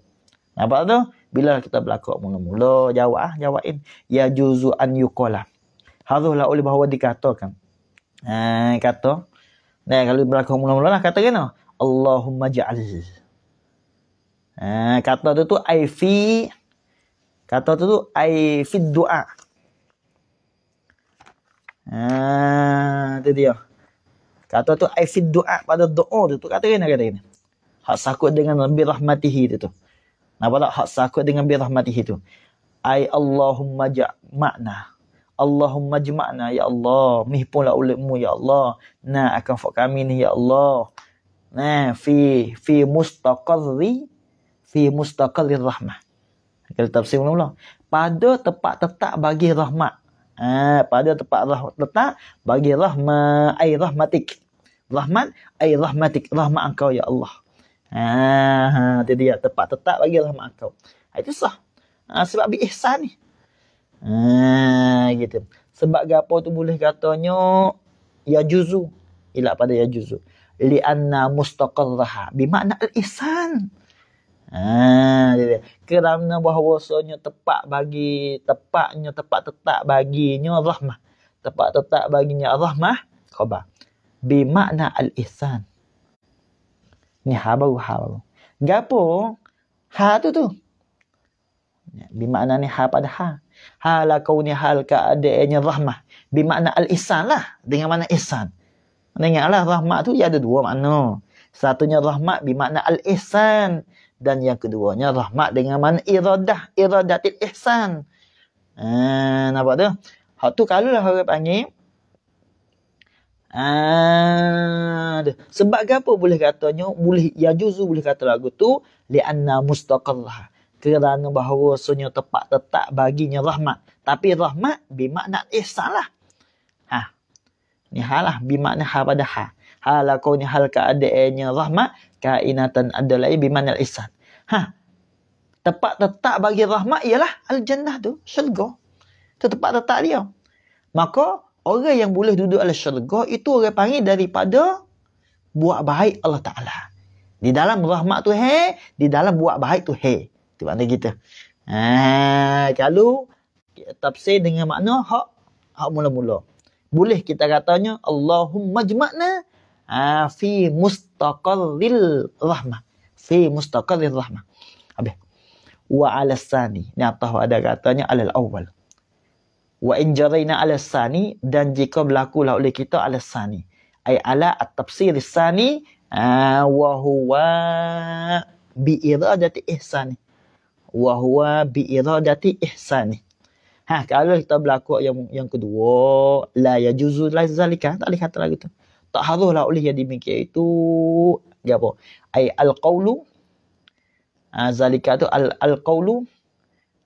Apa tu? Bila kita berlaku mula-mula, jawab ah, jawabin. Ya juzu an yukolah haruslah oleh bahawa dikatakan. Ha, kata. Nah, eh, kalau berlaku mula-mula lah, kata kena. Allahumma ja'al. Ha, kata tu tu, I fi. Kata tu tu, I fi du'a. Ha, tu dia. Kata tu, I fi du'a pada du'a tu tu. Kata kena, kata kena. Hak sakut dengan birahmatihi tu tu. Nampak tak? Hak sakut dengan lebih rahmatihi tu. Ay Allahumma jaal makna. Allahumma jma'na ya Allah. Mih pula ulimu ya Allah. Na akan fok kami ni ya Allah. Na fi fi mustaqarri fi mustaqarri rahmah. Kita tafsir mula-mula. Pada tempat tetap bagi rahmat. Ha, pada tempat rah tetap bagi rahmat. Ay rahmatik. Rahmat ay rahmatik. Rahmat engkau ya Allah. Ha, ha, dia, dia tempat tetap bagi rahmat engkau. Ha, itu sah. Ha, sebab bi ihsan ni. Ha, gitu. Sebab gapo tu boleh katanya ya juzu. Ila pada ya juzu. Li anna mustaqarraha. Bermakna al-ihsan. Ha, Kerana bahawasanya tepat bagi tepatnya tepat tetap baginya rahmah. Tepat tetap baginya rahmah. Khabar. Bermakna al-ihsan. Ni habaru habaru. Gapo? Ha tu tu. Bermakna ni ha pada ha hala kauni hal ka rahmah bermakna al ihsan lah dengan mana ihsan mana ingatlah rahmat tu ada dua makna satunya rahmat bermakna al ihsan dan yang keduanya rahmat dengan mana iradah iradatil ihsan ah eh, nampak tu hak tu kalau lah orang panggil Ah, sebab apa boleh katanya boleh ya juzu boleh kata lagu tu lianna anna mustaqallah kerana bahawa sunyo tepat tetap baginya rahmat. Tapi rahmat bermakna ihsan eh, lah. Ha. Ni halah bermakna hal pada hal. halah kau ni hal keadaannya rahmat. Kainatan adalah eh, bermakna ihsan. Ha. Tepat tetap bagi rahmat ialah al-jannah tu. Syurga. Itu tepat tetap dia. Maka orang yang boleh duduk al syurga itu orang panggil daripada buat baik Allah Ta'ala. Di dalam rahmat tu he, Di dalam buat baik tu he. Itu makna kita. Ha, kalau tafsir dengan makna hak hak mula-mula. Boleh kita katanya Allahumma jma'na ha, fi mustaqallil rahmah. Fi mustaqallil rahmah. Habis. Wa ala sani. Ni atas ada katanya alal awal. Wa injaraina ala sani. Dan jika berlakulah oleh kita ala sani. Ay ala at-tafsir sani. Ha, wa huwa bi iradati ihsani wa huwa bi iradati ihsan ha kalau kita berlaku yang yang kedua la yajuzu la zalika tak boleh kata lagu tu tak haruslah oleh yang demikian itu dia apa ai al qawlu ha, zalika tu al al qawlu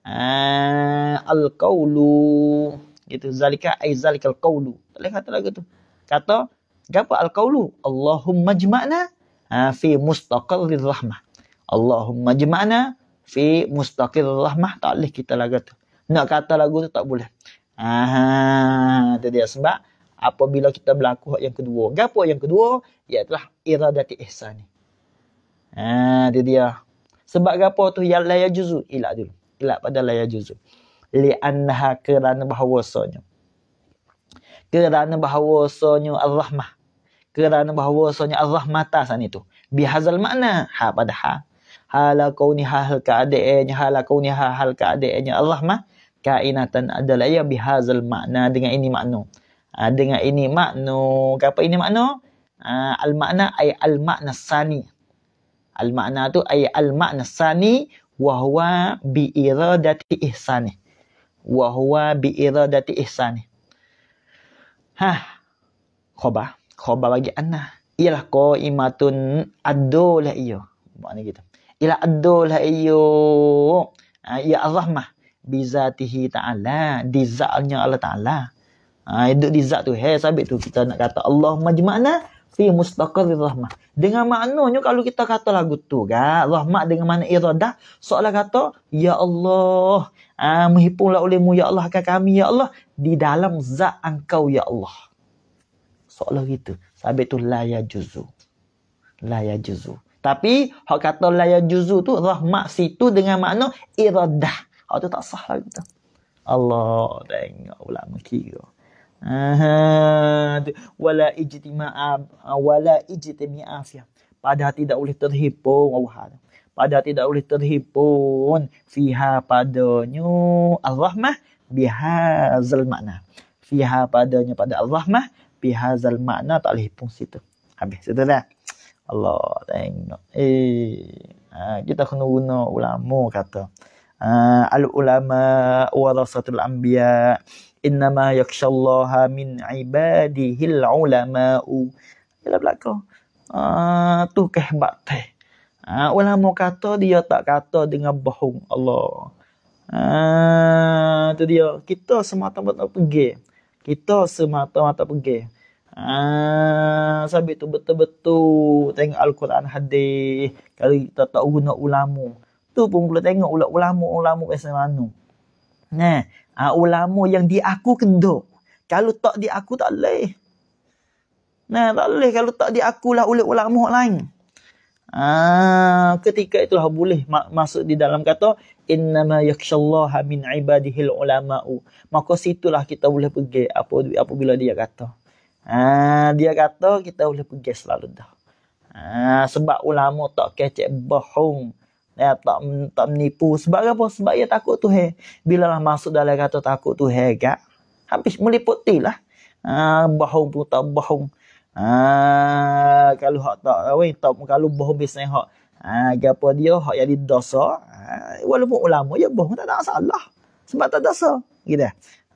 ha, al qawlu gitu zalika ai al qawlu tak boleh kata lagu tu kata apa al-qawlu? Allahumma jma'na ha, fi mustaqarrir rahmah. Allahumma jma'na fi mustaqil Allah mah tak boleh kita lagu tu. Nak kata lagu tu tak boleh. Aha, itu dia sebab apabila kita berlaku hak yang kedua. Gapo yang kedua? Iaitulah iradati ihsan ni. Ha, itu dia. Sebab gapo tu ya la yajuzu ila dulu. Ila pada la yajuzu. Li annaha kerana bahawasanya. Kerana bahawasanya Allah mah. Kerana bahawasanya Allah mata sana itu. Bi hazal makna ha pada ha hala kauni hal keadaannya hala kauni hal hal keadaannya Allah mah kainatan adalah ya bihazal makna dengan ini makna ha, dengan ini makna apa ini makna ha, al makna ay al makna sani al makna tu ay al makna sani wa huwa bi iradati ihsani wa huwa bi iradati ihsani ha khoba khoba bagi anna ialah ko imatun adolah iyo makna kita ila adul hayyu ha, ah, ya mah, bi zatihi ta'ala di zatnya Allah ta'ala ha, ah, hidup di zat tu hey sabit tu kita nak kata Allah majma'na fi mustaqarri rahmah dengan maknanya kalau kita kata lagu tu kan rahmat dengan mana iradah soalan kata ya Allah ha, ah, menghipunglah olehmu ya Allah akan kami ya Allah di dalam zat engkau ya Allah soalan gitu sabit tu la ya juzu la ya juzu tapi, hak kata laya juzu tu, rahmat situ dengan makna iradah. Hak tu tak sah lah kita. Allah tengok pula mengkira. Wala ijtima'a ah, wala ijtima'a pada tidak boleh terhimpun Allah. Pada tidak boleh terhimpun fiha padanya Allahmah bihazal makna. Fiha padanya pada Allahmah bihazal makna tak boleh hipung situ. Habis situ dah. Allah tengok. Eh, ha, kita kena guna ulama kata. Uh, ha, al ulama warasatul anbiya innama yakshallaha min ibadihi al ulama bila belaka ah ha, tu kehebat teh uh, ulama kata dia tak kata dengan bohong Allah ah tu dia kita semata-mata pergi kita semata-mata pergi Ah, sabit tu betul-betul tengok Al-Quran hadis. Kalau kita tak guna ulama, tu pun boleh tengok ulama ulama-ulama pasal mana. Nah, ah, ulama yang diaku kedok. Kalau tak diaku tak leh. Nah, tak leh kalau tak diakulah oleh ulama lain. Ah, ketika itulah boleh masuk di dalam kata innama yakshallaha min ibadihil ulama'u. Maka situlah kita boleh pergi apa apabila dia kata. Ha, dia kata kita boleh pergi selalu dah. Ha, sebab ulama tak kecek bohong. Ya, tak, tak menipu. Sebab apa? Sebab dia takut tu. He. Bila lah masuk dalam kata takut tu. He, kak. Habis meliputi lah. Ha, bohong pun tak bohong. Ha, kalau hak tak, weh, tak kalau bohong bisnes hak. Ha, apa dia hak jadi dosa. Ha, walaupun ulama dia ya bohong tak ada salah. Sebab tak dosa. Gitu.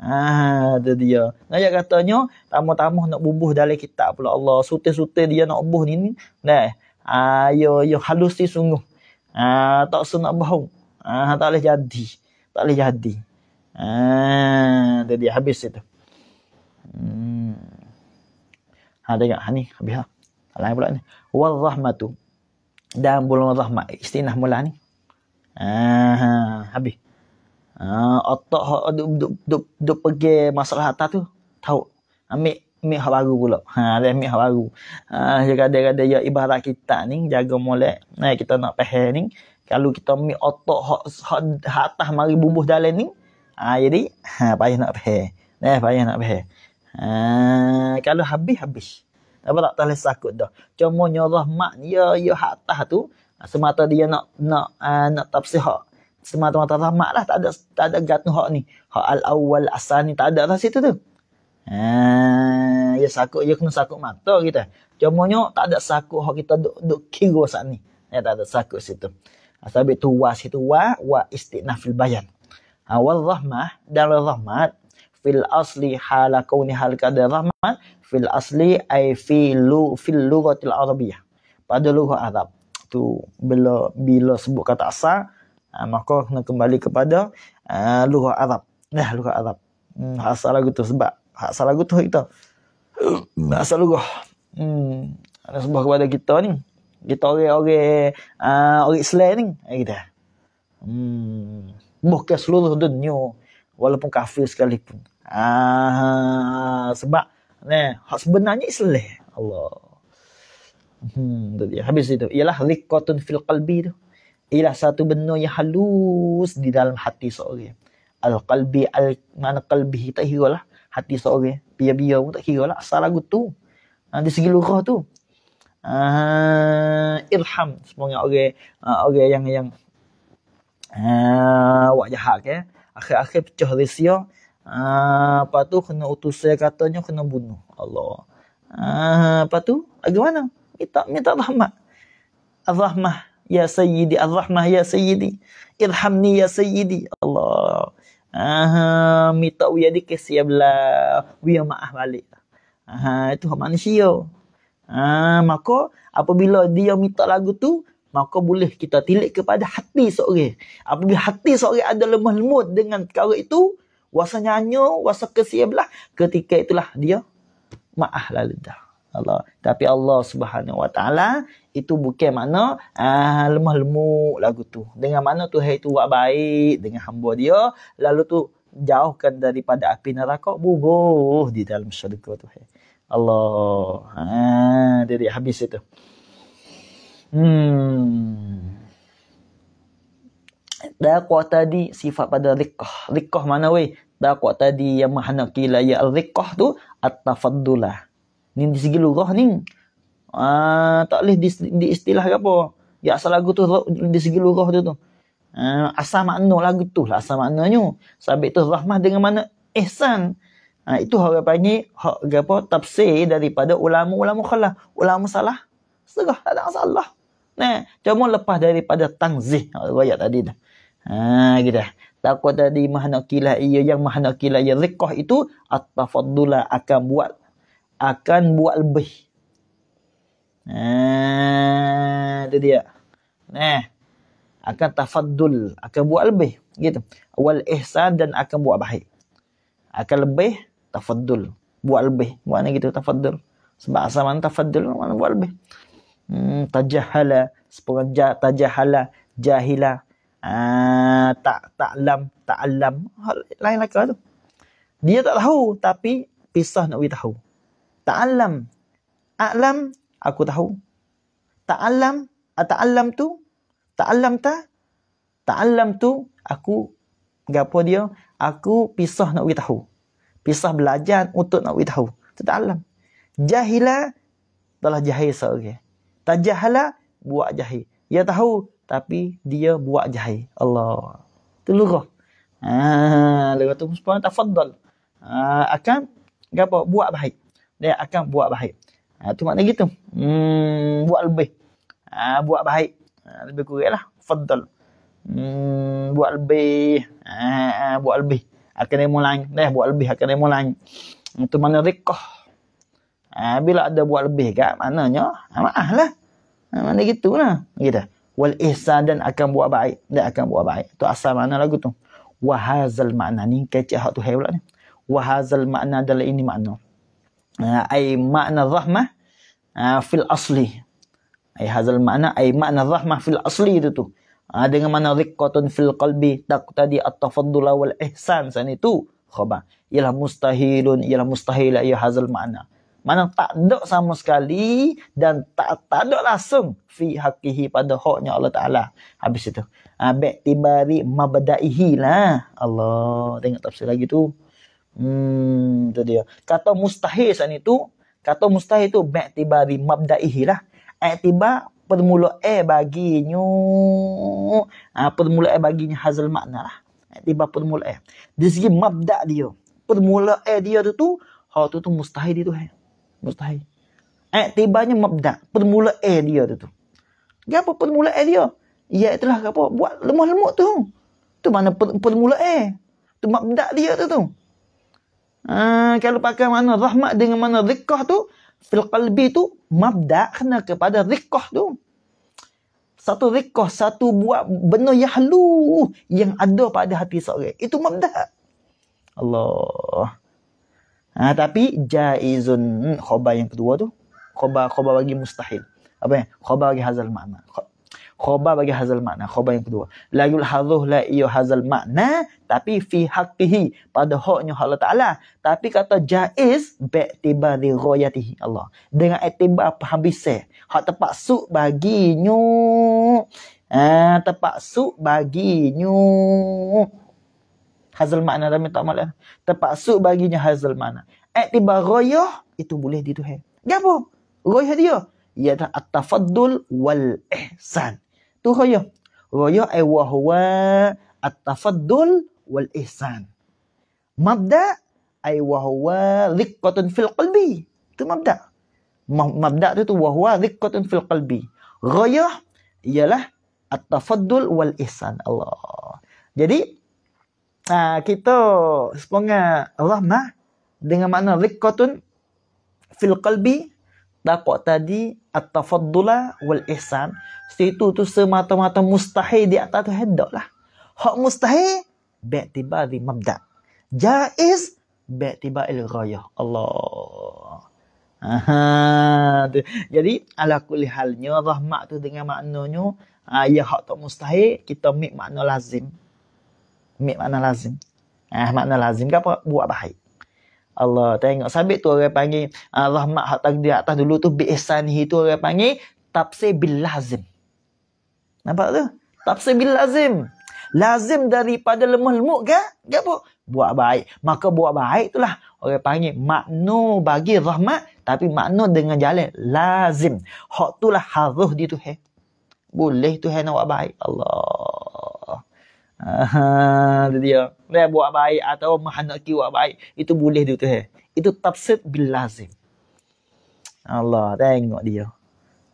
Ah, ada dia. Naya katanya tamu-tamu nak bubuh dalam kita. pula Allah. sute-sute dia nak bubuh ni. Nah. Ayo ah, yo halus si sungguh. Ah, tak senak bau. Ah, tak boleh jadi. Tak boleh jadi. Ah, jadi habis itu. Hmm. ada ah, tak? Hani ah, ni habis ah. Lain pula ni. Wal matu dan bulan rahmat istinah mula ni. Ah, habis. Ha, otak hak duk duk duk, duk pergi masalah atas tu tahu. Ambil mi hak baru pula. Ha dia ambil hak baru. Ha dia kata kata ya ibarat kita ni jaga molek. Nah ha, kita nak pahal ni kalau kita mi otak hak hak ha, atas mari bumbuh dalam ni. Ha jadi ha payah nak pahal. Eh payah nak pahal. Ha kalau habis habis. Apa tak tak lah sakut dah. Cuma nyorah mak ya ya hak atas tu semata dia nak nak uh, nak tafsir hak semata-mata tamak lah. Tak ada, tak ada gat hak ni. Hak al-awwal asal ni tak ada lah situ tu. Ha, ya sakut, ya kena sakut mata kita. Cumanya tak ada sakut hak kita duk, duk kira saat ni. Ya tak ada sakut situ. Asal tu wa situ wa, wa istiqna fil bayan. Ha, wal rahmah, dan rahmat, fil asli hala kauni hal kada rahmat, fil asli ay fi lu, fil lugatil arabiyah. Pada lugat Arab. Tu bila, bila sebut kata asal, uh, maka kena kembali kepada uh, ah, luha arab nah luha arab hmm, asal lagu tu sebab hak asal lagu tu kita hmm. asal lugu hmm ada sebab kepada kita ni kita orang-orang uh, orang Islam ni eh, kita hmm bukan seluruh dunia walaupun kafir sekalipun ah sebab ne hak sebenarnya Islam Allah hmm tadi habis itu ialah liqatun fil qalbi tu ialah satu benda yang halus di dalam hati seorang. Al-qalbi al mana qalbi tak kira lah hati seorang. Biar-biar pun tak kira lah asal lagu tu. Ha, di segi lurah tu. Uh, irham semoga orang uh, orang yang yang uh, wak jahat ke akhir-akhir pecah rahsia uh, apa tu kena utus saya katanya kena bunuh Allah uh, apa tu bagaimana kita minta rahmat rahmat ya sayyidi arrahmah ya sayyidi irhamni ya sayyidi Allah Aha, minta uya di kesia ya bela uya maaf balik. Aha, itu hak manusia. Aha, maka apabila dia minta lagu tu, maka boleh kita tilik kepada hati seorang. Apabila hati seorang ada lemah lembut dengan perkara itu, wasa nyanyo, wasa kesia ya ketika itulah dia maaf lalu Allah. Tapi Allah Subhanahu Wa Taala itu bukan makna ah lemah lemuk lagu tu. Dengan mana tu hai tu buat baik dengan hamba dia lalu tu jauhkan daripada api neraka bubuh di dalam syurga tu hai. Allah. Ha dia, habis itu. Hmm. Daqwa tadi sifat pada rikah. Rikah mana weh? Daqwa tadi yang mahana kila ya rikah tu at-tafaddulah ni di segi lurah ni uh, tak boleh di, di istilah apa ya asal lagu tu di segi lurah tu tu uh, asal makna lagu tu lah asal maknanya sabit tu rahmah dengan mana ihsan uh, itu orang panggil hak apa tafsir daripada ulama-ulama khalah ulama salah segah tak ada masalah nah cuma lepas daripada tangzih riwayat tadi dah ha uh, gitu takut tadi mahna kila ia yang mahna kila ya zikah itu at-tafaddula akan buat akan buat lebih. Nah, itu dia. Nah, akan tafadul, akan buat lebih. Gitu. Wal ihsan dan akan buat baik. Akan lebih, tafadul. Buat lebih. Maksudnya gitu, tafadul. Sebab asal mana tafadul, mana buat lebih. Hmm, tajahala, sepengaja, tajahala, jahila, ah, tak, taklam, taklam. Hal lain lah kata tu. Dia tak tahu, tapi pisah nak beritahu. tahu ta'allam a'lam aku tahu ta'allam ta'allam tu ta'allam ta ta'allam tu aku gapo dia aku pisah nak bagi tahu pisah belajar untuk nak bagi tahu tu ta'allam jahila telah jahil seorang okay. tajahala buat jahil dia tahu tapi dia buat jahil Allah tu lurah ha lurah tu sepatutnya tafaddal ha, akan gapo buat baik dia akan buat baik. Ha, tu makna gitu. Hmm, buat lebih. Ha, buat baik. Ha, lebih kurang lah. Fadal. Hmm, buat lebih. Ha, ha, buat lebih. Akan dia mulai. Dah buat lebih. Akan dia mulai. Itu ha, mana rikah. Ha, bila ada buat lebih kat maknanya. Ha, maaf lah. Ha, mana gitu lah. Gitu. Wal ihsan dan akan buat baik. Dia akan buat baik. tu asal mana lagu tu. Wahazal makna ni. Kecik hak tu hai pula ni. Wahazal makna adalah ini makna ai ah, makna rahmah ah, fil asli. Ai hazal makna ai makna rahmah fil asli itu tu. Ah dengan mana riqqatun fil qalbi tak tadi at-tafaddul wal ihsan san itu khabar. Ialah mustahilun ialah mustahil ai ya hazal makna. Mana tak ada sama sekali dan tak tak ada langsung fi hakihi pada haknya Allah Taala. Habis itu. Ah tibari mabda'ihi lah. Allah tengok tafsir lagi tu. Hmm, tu dia. Kata mustahil san itu, kata mustahil tu, maktibari mabda'ihi lah. Aktibar permula A baginya, ah permula A baginya hazal makna lah. Aktibar permula A. Di segi mabda' dia, permula A dia tu tu, hal tu tu mustahil dia tu. Eh. Mustahil. Aktibarnya mabda' permula A dia tu tu. Dia apa permula A dia? Ia ya, itulah apa? Buat lemah lemuk tu. Tu mana permula A? Tu mabda' dia tu tu. Ah, kalau pakai mana rahmat dengan mana zikah tu filqalbi tu mabda kena kepada zikah tu satu zikah satu buat benda yahlu yang ada pada hati seorang itu mabda Allah ha, tapi jaizun hmm, khabar yang kedua tu khabar khabar bagi mustahil apa ya khabar bagi hazal makna khobar bagi hazal makna khobar yang kedua layul hadhuh la iyo hazal makna tapi fi haqqihi pada haknya Allah Taala tapi kata jaiz bi tibari royatihi Allah dengan etibar penghabisan hak tepat baginya. bagi ha, nyu ah tepat su bagi nyu hazal makna dalam tak malah tepat baginya hazal makna etibar royah itu boleh dituhan gapo royah dia ia adalah at-tafaddul wal ihsan tu khoyo royo ai wa huwa at-tafaddul wal ihsan mabda ai wa huwa dhiqqatun fil qalbi tu mabda mabda itu tu wa huwa dhiqqatun fil qalbi royo ialah at-tafaddul wal ihsan Allah jadi Nah, kita sepengah Allah mah dengan makna liqatun fil qalbi taqwa tadi at-tafaddula wal ihsan situ tu semata-mata mustahil di atas tu hendak lah hak mustahil baik di mabda jaiz baik tiba il ghayah Allah Aha, jadi ala kulli halnya rahmat tu dengan maknanya ah hak tak mustahil kita mik makna lazim ambil makna lazim ah makna lazim ke apa buat baik Allah tengok sabit tu orang panggil ah, Allah mak hak takdir atas dulu tu bi ihsanihi tu orang panggil tafsir bil lazim. Nampak tu? Tafsir bil lazim. Lazim daripada lemah lemuk ke? Gapo? Buat baik. Maka buat baik itulah orang panggil makna bagi rahmat tapi makna dengan jalan lazim. Hak tulah harus dituhe. Boleh tuhe nak buat baik. Allah. Ha dia. Dia buat baik atau mahanak ki buat baik, itu boleh dia Tuhan. Eh? Itu tafsir bil lazim. Allah tengok dia.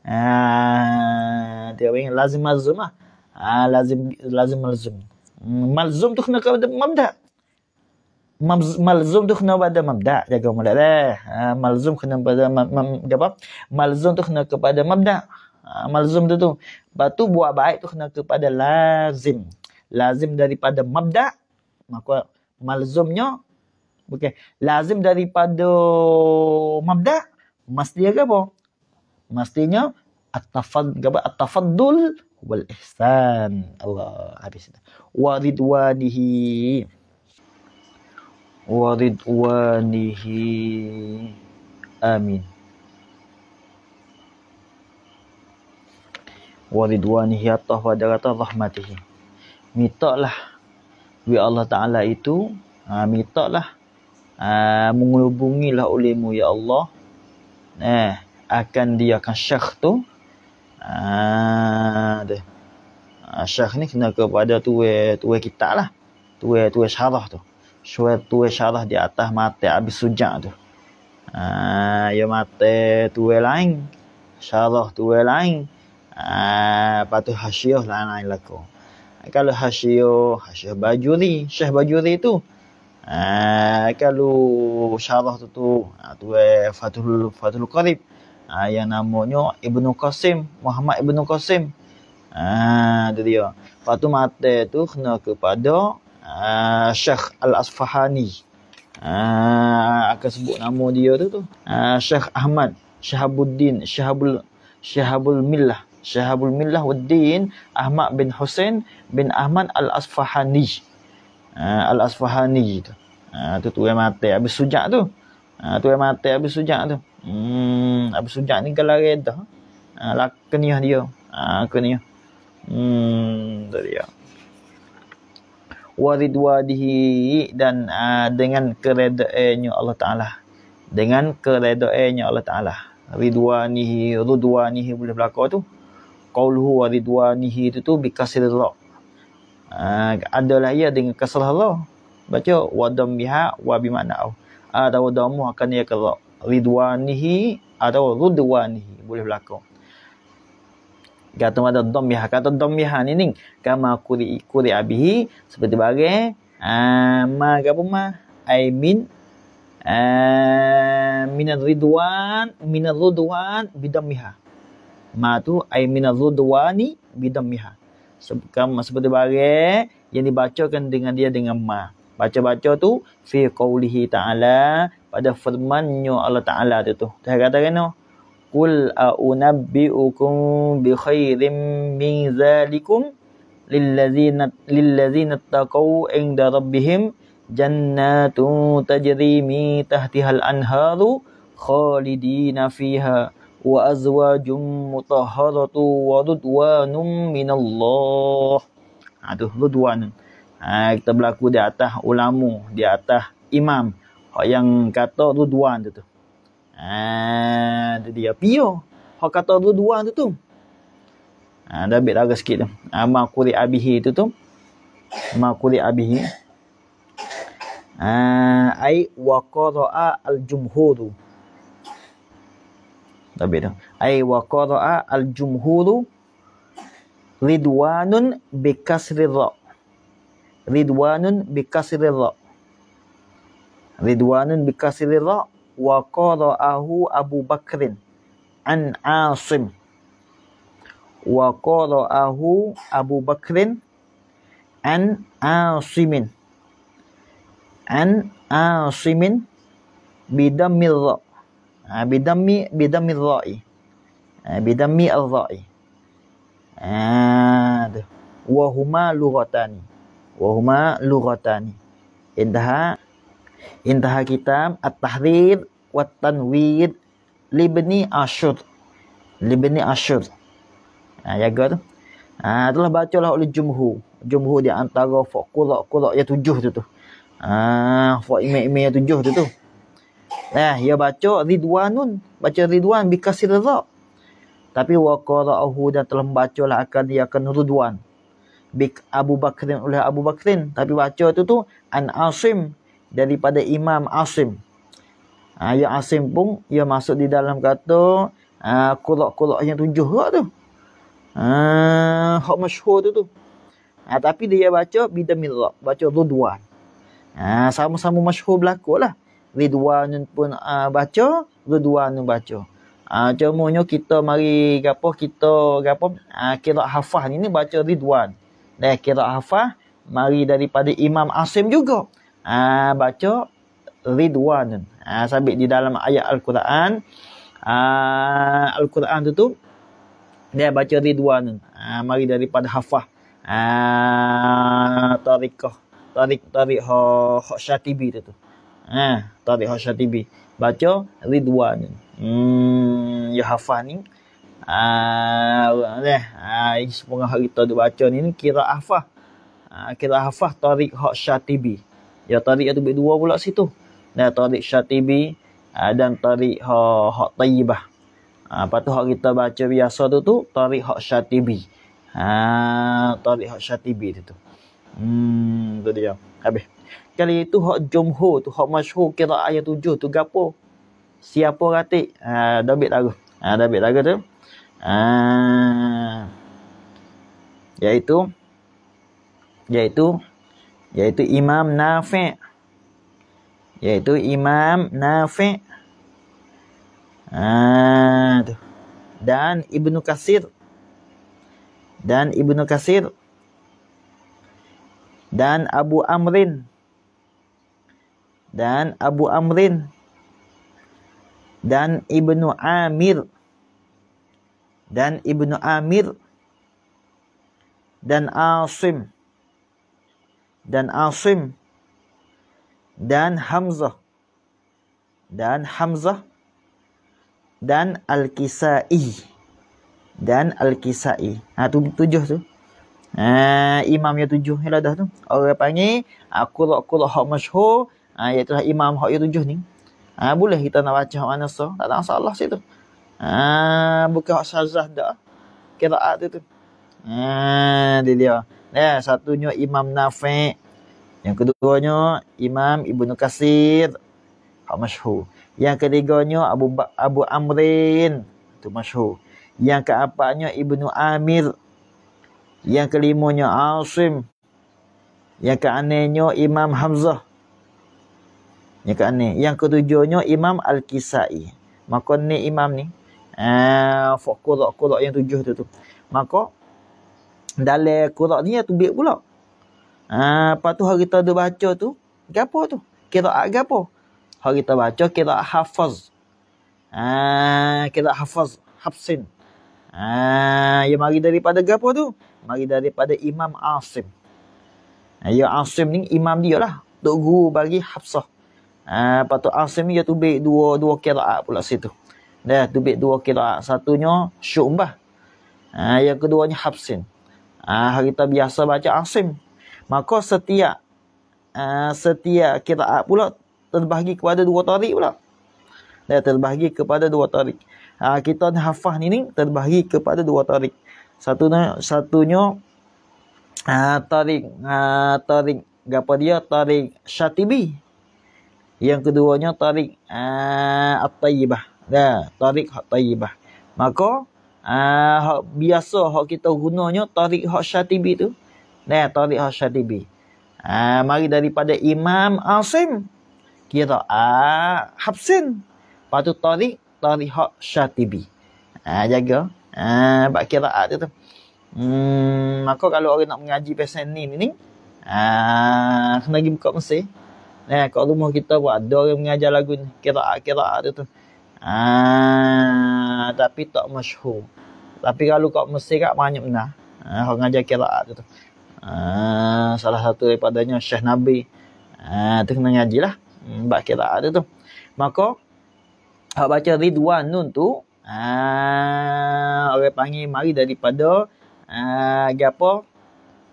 Ha dia bagi lazim mazmum ah. Ha, lazim lazim malzum. Hmm, malzum tu kena kepada mabda. Malzum tu kena pada mabda. Jaga mulut dah. malzum kena pada mabda. malzum tu kena kepada mabda. Eh? Ha, ha, malzum tu tu. Batu buat baik tu kena kepada lazim lazim daripada mabda maka malzumnya okey lazim daripada mabda mesti ke apa mestinya at-tafad gaba at-tafaddul wal ihsan Allah habis dah wa ridwanihi wa ridwanihi amin wa ridwanihi at-tahwa rahmatihi minta lah duit Allah Ta'ala itu ha, minta lah ha, lah ulimu ya Allah eh, akan dia akan syekh tu ha, dia. Ha, syekh ni kena kepada tuwe tuwe kita lah tuwe tuwe syarah tu Suai tuwe syarah di atas mata habis sujak tu ha, ya mata tuwe lain syarah tuwe lain ha, patuh hasil lain-lain lah kau kalau hasyo hasyo bajuri syah bajuri tu ha, kalau syarah tu tu ha, tu eh, fatul fatul qarib ha, yang namanya ibnu qasim muhammad ibnu qasim ha, tu dia patu mate tu kena kepada ha, syekh al asfahani ha, akan sebut nama dia tu tu ha, syekh ahmad syahabuddin syahabul syahabul millah Syahabul Millah Wuddin Ahmad bin Hussein bin Ahmad Al-Asfahani. Uh, Al-Asfahani tu. Ah uh, tu tu mati habis sujak tu. Ah ha, uh, tu yang mati habis sujak tu. Hmm habis sujak ni gelar redah. Ah uh, dia. Ah uh, Hmm tu dia. Warid wadihi dan uh, dengan keredaannya Allah Ta'ala. Dengan keredaannya Allah Ta'ala. Ridwanihi, Ridwanihi boleh berlaku tu qawluhu wa ridwanihi tu tu bikasir Allah. Uh, ha, adalah ia dengan kasrah Allah. Baca wadam biha wa bimakna au. Atau wadamu akan ia kerak. Ridwanihi atau rudwanihi. Boleh berlaku. Kata ada dom biha. Kata dom biha ni ni. Kama kuri, kuri abihi. Seperti bagai. Uh, ma kapa ma. I mean. Uh, ha, minar ridwan. Minar ridwan. Bidam biha ma tu ai minadhudwani bidammiha sebab seperti barang yang dibacakan dengan dia dengan ma baca-baca tu fi qaulihi ta'ala pada firmannya Allah Ta'ala tu tu dia kata kena kul a'unabbi'ukum bi khairim min zalikum lillazina lillazina taqaw inda rabbihim jannatu tajri min tahtihal al-anharu khalidina fiha Wa وأزواج مطهرة ورضوان من الله Aduh, Ridwan. Ha, kita berlaku di atas ulama, di atas imam. Orang yang kata Ridwan tu tu. Ha, tu dia pio. Orang kata Ridwan tu tu. Ha, dah ambil lagi sikit tu. Ha, Makuri Abihi tu tu. Makuri Abihi. Ha, Aik waqara'a al-jumhuru. berbeda. Ai wa qara'a al-jumhuru ridwanun bi kasri ra. Ridwanun bi kasri ra. Ridwanun bi kasri ra wa qara'ahu Abu Bakrin an Asim. Wa qara'ahu Abu Bakrin an Asimin. An Asimin bidammi ra. ha, bidami bidami dha'i ha, bidami al-dha'i ha, tu wa huma lughatani wa huma lughatani indaha indaha kitab at-tahrir wa tanwid libni ashur libni ashur ha, jaga ya tu ha, telah bacalah oleh jumhu jumhu di antara fuqura-qura yang tujuh tu tu ah ha, fuq imam-imam yang tujuh tu tu Nah, eh, ia ya baca Ridwanun. Baca Ridwan bikasi redha. Tapi waqara'ahu dan telah membaca lah akan dia akan Ridwan. Bik Abu Bakrin oleh Abu Bakrin. Tapi baca tu tu An Asim daripada Imam Asim. Ha, ya Asim pun ia ya masuk di dalam kata ha, kurak yang tujuh lah tu. Ha, hak masyur tu tu. Ha, tapi dia baca Bidamillah. Baca Ridwan. Ha, sama-sama masyhur berlaku lah. Ridwanun pun uh, baca, Ridwanun baca. Ah uh, cumanya kita mari gapo kita gapo uh, ah, kira hafah ni ni baca Ridwan. Dan kira hafah mari daripada Imam Asim juga. Ah uh, baca Ridwanun. Ah uh, sabit di dalam ayat Al-Quran. Ah uh, Al-Quran tu tu dia baca Ridwanun. Ah uh, mari daripada hafah. Ah uh, tarikah. Tarik tarik ha syatibi tu. tu eh ha, tadi Hasya TV baca Ridwan hmm ya hafal ni ah leh ah ini semua hari kita baca ni ni kira hafal ah kira hafal tarik Hasya TV ya tarik ada bit dua pula situ ah, dan tarik Hasya TV dan tarik ha ha tayyibah ah patu hak kita baca biasa tu tu tarik Hasya TV ah tarik Hasya TV tu tu hmm tu dia habis sekali itu hak jumhur tu hak masyhur kira ayat tujuh tu gapo siapa ratik ha dah ambil tahu ha dah ambil tahu tu ha iaitu iaitu iaitu imam nafi' iaitu imam nafi' ha tu dan ibnu kasir dan ibnu kasir dan abu amrin dan Abu Amrin dan Ibnu Amir dan Ibnu Amir dan Asim dan Asim dan Hamzah dan Hamzah dan Al-Kisai dan Al-Kisai. Ha tu tujuh tu. Ha, imamnya tujuh. Ialah dah tu. Orang panggil Al-Qurra Qurra Masyhur ha, iaitu imam hak yang tujuh ni. Ha, boleh kita nak baca mana so. Tak ada masalah situ. Ha, bukan hak syazah dah. Kiraat tu tu. Ha, dia dia. Ya, satunya Imam Nafi' Yang keduanya Imam Ibnu Kasir Hak masyur Yang ketiganya Abu, ba Abu Amrin tu masyur Yang keempatnya Ibnu Amir Yang kelimanya Asim Yang keanehnya Imam Hamzah yang ke ini. Yang ketujuhnya Imam Al-Kisai. Maka ni Imam ni. Uh, Fok kurak-kurak yang tujuh tu tu. Maka. Dalai kurak ni ya tu biar pula. Uh, lepas tu hari kita ada baca tu. Gapa tu? Kira'at gapa? Hari kita baca kira'at hafaz. Uh, ah, kira'at hafaz. Hafsin. Ah, ya mari daripada gapo tu? Mari daripada Imam Asim. Ya Asim ni imam dia lah. Tok guru bagi Hafsah. Ah uh, patu Asim ah, ya tu baik dua dua kiraat ah pula situ. Dah tu baik dua kiraat. Ah. Satunya Syumbah. Ah yang keduanya hapsin. Ah uh, kita biasa baca Asim. Maka setiap ah uh, setiap kiraat pula terbahagi kepada dua tarik pula. Dah terbahagi kepada dua tarik. Ah uh, kita hafah ni ni terbahagi kepada dua tarik. Satunya satunya ah tarik ah tarik gapo dia tarik Syatibi. Yang keduanya tarik uh, ah, at-tayyibah. Dah, tarik hak tayyibah. Maka uh, hak biasa hak kita gunanya tarik hak syatibi tu. Dah, tarik hak syatibi. Uh, mari daripada Imam Asim kira ah uh, Hafsin. Patu tarik tarik hak syatibi. Ah uh, jaga. Ah uh, bab qiraat tu tu. Hmm, maka kalau orang nak mengaji pesan ni ni ni ah uh, kena pergi buka mesti. Eh, kat rumah kita buat ada orang mengajar lagu ni. Kira-kira dia tu. Ah, tapi tak masyhur. Tapi kalau kat Mesir kat banyak benar. Ah, orang mengajar kira-kira tu. Ah, salah satu daripadanya Syekh Nabi. Ah, tu kena ngaji lah. Hmm, Bak kira-kira dia tu. Maka, orang baca Ridwan Nun tu. Ah, orang panggil mari daripada. Ah, gapo?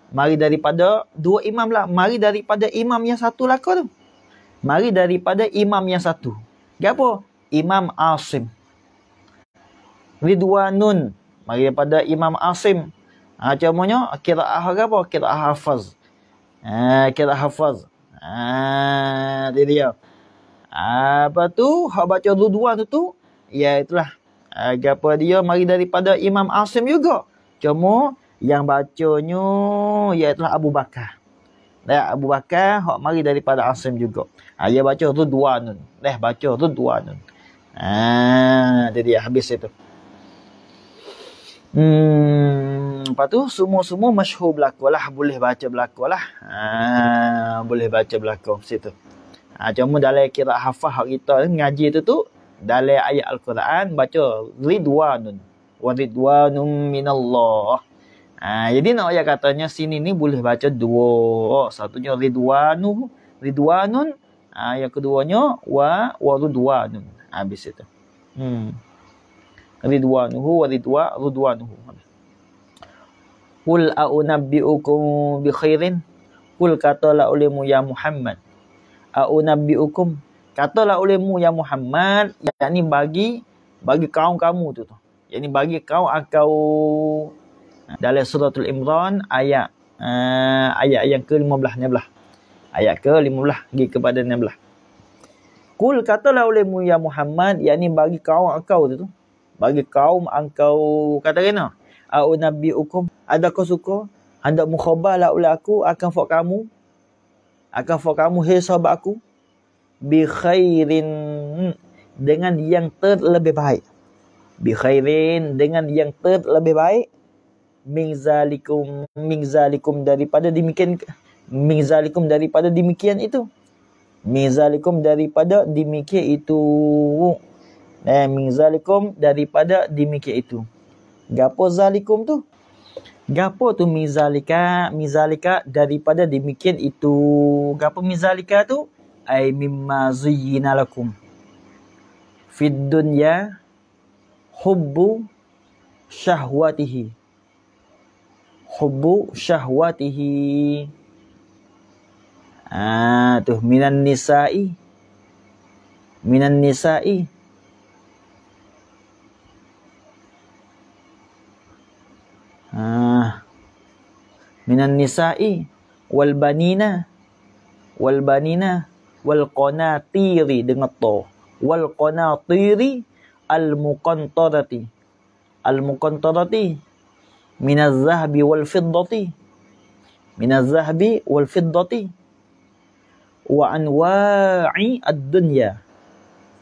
Mari daripada dua imam lah. Mari daripada imam yang satu lah kau tu mari daripada imam yang satu. Siapa? Imam Asim. Ridwanun. Mari daripada Imam Asim. Ha, macamanya, kira'ah apa? Kira'ah hafaz. Ha, kira'ah hafaz. Ha, dia dia. Ha, apa tu? Hak baca Ridwan tu tu? Ya, itulah. Ha, apa dia? Mari daripada Imam Asim juga. Cuma, yang bacanya, ya itulah Abu Bakar. Ya, Abu Bakar, hak mari daripada Asim juga. Ayah baca Ruduanun. Leh baca Ruduanun. Ah, jadi habis itu. Hmm, apa tu semua-semua masyhur berlaku lah. Boleh baca berlaku lah. Ah, boleh baca berlaku situ. Ah, cuma dalam kira hafah kita ngaji itu tu. Dalam ayat Al-Quran baca Ridwanun. Wa Ridwanun minallah. Ah, jadi nak ayat katanya sini ni boleh baca dua. Oh, satunya Ridwanu. Ridwanun. ridwanun Ha, yang keduanya wa wa dua nu. Ha, habis itu. Hmm. Ridwa wa ridwa ridwa nuhu. Kul a'unabbi'ukum bi khairin. Kul katalah ulimu ya Muhammad. A'unabbi'ukum. Katalah ulimu ya Muhammad. Yang bagi, bagi kaum kamu tu tu. Yang bagi kau akau. Ha, dalam suratul Imran ayat. Uh, ayat yang ke-15 ni belah. Ayat ke 15 pergi kepada 16. Kul katalah olehmu ya Muhammad, yakni bagi kaum engkau tu. Bagi kaum engkau kata kena. Au nabi ukum ada kau suka hendak mukhabalah oleh aku akan fok kamu akan fok kamu hei sahabat aku bi khairin hmm, dengan yang terlebih baik bi khairin dengan yang terlebih baik min zalikum daripada dimikin. Mizalikum daripada demikian itu. Mizalikum daripada demikian itu. Eh, mizalikum daripada demikian itu. Gapo zalikum tu? Gapo tu mizalika, mizalika daripada demikian itu. Gapo mizalika tu? Ay mimma zuyyina lakum. Fid dunya hubbu syahwatihi. Hubbu syahwatihi. Ah tu minan nisa'i. Minan nisa'i. Ah minan nisa'i wal banina wal banina wal qanatiri dengan to, wal qanatiri al muqantarati al muqantarati min zahbi wal fiddati min zahbi wal fiddati wa anwa'i ad-dunya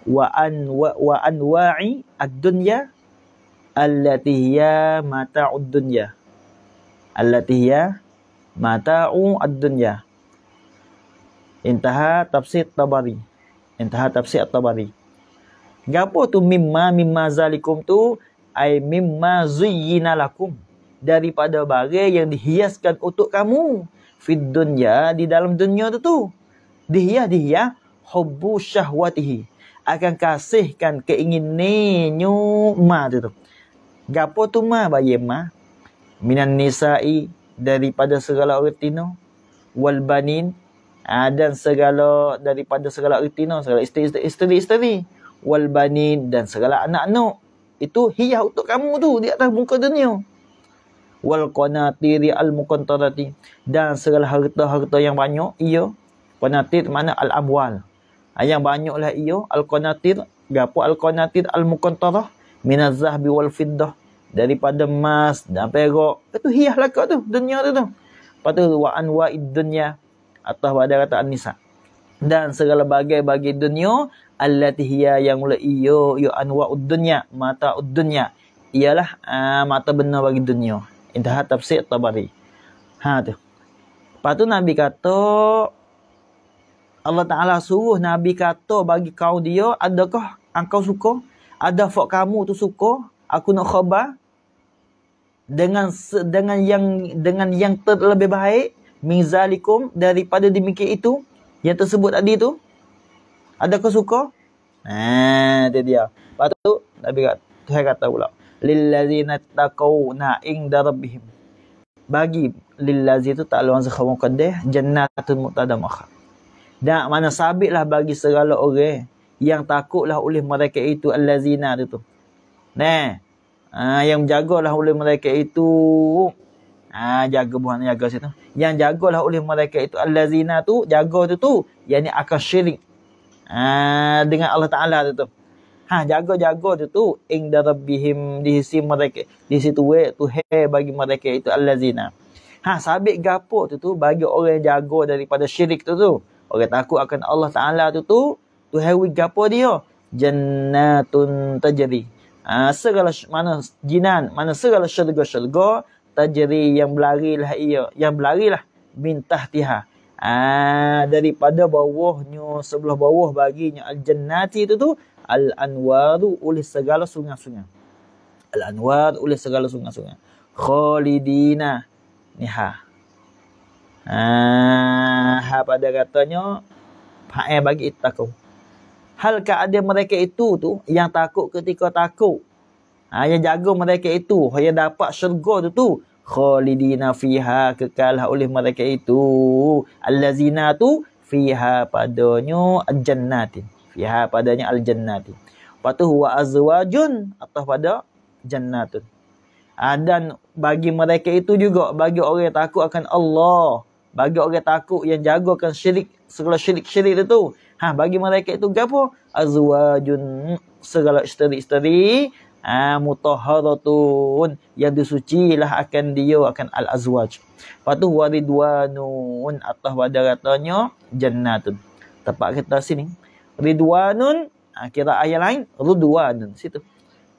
wa an wa anwa'i ad-dunya allati hiya mata'u ad-dunya allati hiya mata'u ad-dunya intaha tafsir tabari intaha tafsir at-tabari gapo tu mimma mimma zalikum tu ai mimma zuyyina lakum daripada barang yang dihiaskan untuk kamu fid dunya di dalam dunia tu tu dihiyah dihiyah hubbu syahwatihi akan kasihkan keinginannya ma tu tu gapo tu ma bayi ma minan nisa'i daripada segala retino wal banin ha, dan segala daripada segala retino segala isteri-isteri isteri wal banin dan segala anak-anak itu hiyah untuk kamu tu di atas muka dunia wal qanatiri al muqantarati dan segala harta-harta yang banyak ia Al-Qanatir mana Al-Amwal. Yang banyaklah ia. Al-Qanatir. Gapu Al-Qanatir Al-Muqantarah. Minazahbi wal-fiddah. Daripada emas dan perak. Itu hiyah lah kau tu. Dunia tu tu. Lepas tu. Wa anwa'id dunia. Atau pada kata An-Nisa. Dan segala bagai-bagai dunia. Al-latihya yang mula iyo. Yo anwa'ud dunia. Mata'ud dunia. Ialah uh, mata benar bagi dunia. Intahat tafsir tabari. Ha tu. Lepas tu Nabi kata. Allah Ta'ala suruh Nabi kata bagi kau dia, adakah engkau suka? Ada fok kamu tu suka? Aku nak khabar? Dengan dengan yang dengan yang terlebih baik, mizalikum daripada demikian itu, yang tersebut tadi tu, adakah suka? Eh, dia dia. Lepas tu, Nabi kata, tu Tuhai kata pula, lillazina taqaw na'ing darabihim. Bagi lillazina tu tak luang zakhawang kadeh, jannatun muqtada makhah. Dan mana sabitlah bagi segala orang yang takutlah oleh mereka itu al-lazina tu tu. Nah. Ah yang jagalah oleh mereka itu ah jaga buah jaga situ. Yang jagalah oleh mereka itu al-lazina tu jaga tu tu yakni akan syirik. Ah dengan Allah Taala tu tu. Ha jaga-jaga tu tu ing darabbihim di sisi mereka di situ we tu he bagi mereka itu al-lazina. Ha sabit gapo tu tu bagi orang yang jaga daripada syirik tu tu. Orang takut akan Allah Ta'ala tu tu. Tu hewi gapa dia. Jannatun tajari. Ha, segala mana jinan. Mana segala syurga-syurga. Tajari yang lah ia. Yang lah Mintah tiha. Ha, daripada bawahnya. Sebelah bawah baginya. Al-jannati tu tu. Al-anwaru oleh segala sungai-sungai. Al-anwar oleh segala sungai-sungai. Khalidina. Ni ha. Ah, ha pada katanya fa'il bagi itaku. Hal ke ada mereka itu tu yang takut ketika takut. Ha, yang jaga mereka itu, hanya dapat syurga tu tu khalidina fiha kekal oleh mereka itu. Allazina tu fiha padanya al-jannatin. Fiha padanya al-jannatin. Patu huwa azwajun atau pada jannatun. Ha, dan bagi mereka itu juga bagi orang yang takut akan Allah bagi orang takut yang akan syirik segala syirik-syirik itu ha bagi mereka itu gapo azwajun segala isteri-isteri ha mutahharatun yang disucilah akan dia akan al azwaj patu waridwanun atau pada katanya jannatun tempat kita sini ridwanun ha, ayat lain ridwanun situ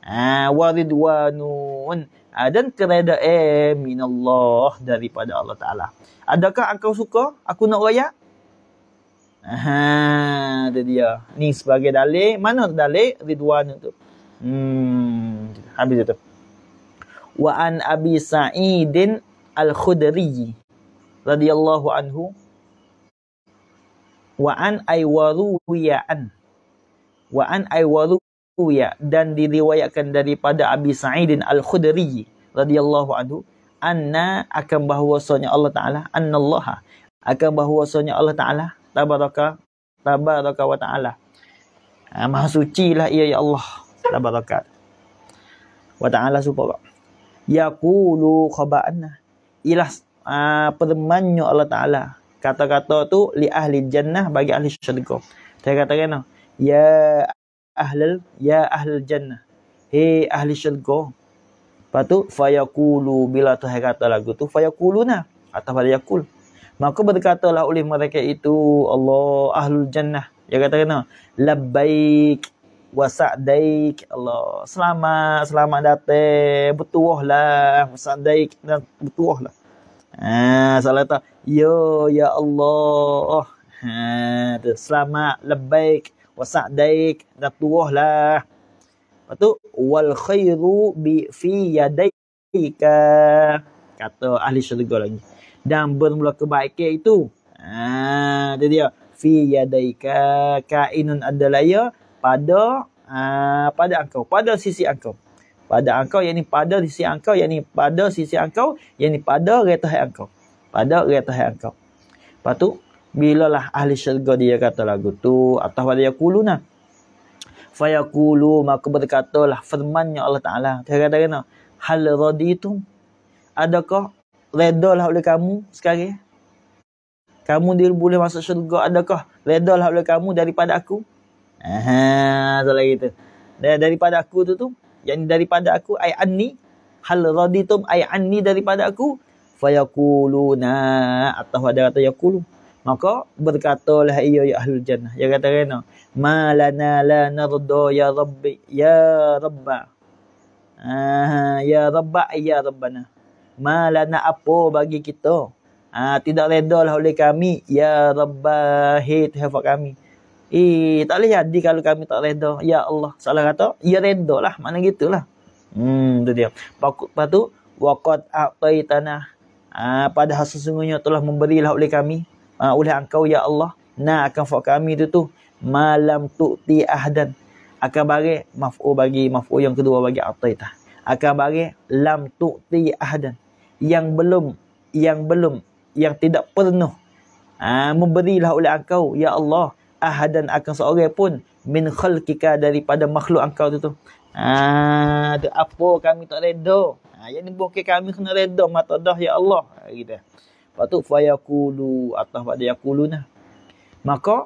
ha waridwanun Ah, dan kereda eh minallah daripada Allah Ta'ala. Adakah engkau suka aku nak raya? Aha, itu dia. Ni sebagai dalil. Mana dalil? Ridwan itu. Hmm, habis itu. Wa an Abi Sa'idin Al-Khudri radhiyallahu anhu wa an aywaru ya an wa an aywaru riwayat dan diriwayatkan daripada Abi Sa'idin Al-Khudri radhiyallahu anhu anna akan bahwasanya Allah Taala annallaha akan bahwasanya Allah Taala tabaraka tabaraka wa taala ha, maha Suci lah ia ya Allah tabaraka wa taala supaya yaqulu khaba'na ilah ha, permannya Allah Taala kata-kata tu li ahli jannah bagi ahli syurga saya katakan ya ahlal ya ahlal jannah. he ahli syurga. Lepas tu fayaqulu bila tu Tuhan kata lagu tu fayaquluna atau pada yaqul. Maka berkatalah oleh mereka itu Allah ahlul jannah. Dia kata kena labbaik wa Allah selamat selamat datang bertuahlah wa dan bertuahlah. Ha salah tak? Yo ya, ya Allah. Ha selamat labbaik wasak daik dah tuah lah. patu wal khairu bi fi yadaika kata ahli syurga lagi. Dan bermula kebaikan itu. Ha dia dia fi yadaika kainun adalaya pada ha, pada engkau, pada sisi engkau. Pada engkau yang ni pada sisi engkau yang ni pada sisi engkau yang ni pada retah engkau. Pada retah engkau. patu bilalah ahli syurga dia kata lagu tu atau dia kuluna fayakulu maka berkatalah firmannya Allah Ta'ala dia kata kena hal raditu adakah redalah oleh kamu sekarang kamu dia boleh masuk syurga adakah redalah oleh kamu daripada aku aha salah gitu daripada aku tu tu yang daripada aku ai anni hal raditum ai anni daripada aku fayakuluna atau ada kata yakulu Maka berkatalah ia ya ahli jannah. Dia kata kena. Ma lana la nardo ya rabbi ya rabba. Aha ya rabba ya rabbana. Ma lana apa bagi kita? Ah tidak redalah oleh kami ya rabba hit hafa kami. Eh tak boleh jadi kalau kami tak redha. Ya Allah, salah kata, ya lah Mana gitulah. Hmm tu dia. Pakut patu waqad ataitana. Ah ha, padahal sesungguhnya telah memberilah oleh kami uh, oleh engkau ya Allah na akan fa kami tu tu malam tu'ti ahdan akan bagi maf'u bagi maf'u yang kedua bagi ataitah akan bagi lam tu ti ahdan yang belum yang belum yang tidak pernah uh, memberilah oleh engkau ya Allah ahadan akan seorang pun min khalqika daripada makhluk engkau tu tu ah apa kami tak redha ah yang ni bukan kami kena redha mata dah ya Allah ah, gitu Lepas tu fayaqulu atau pada yaquluna. Lah. Maka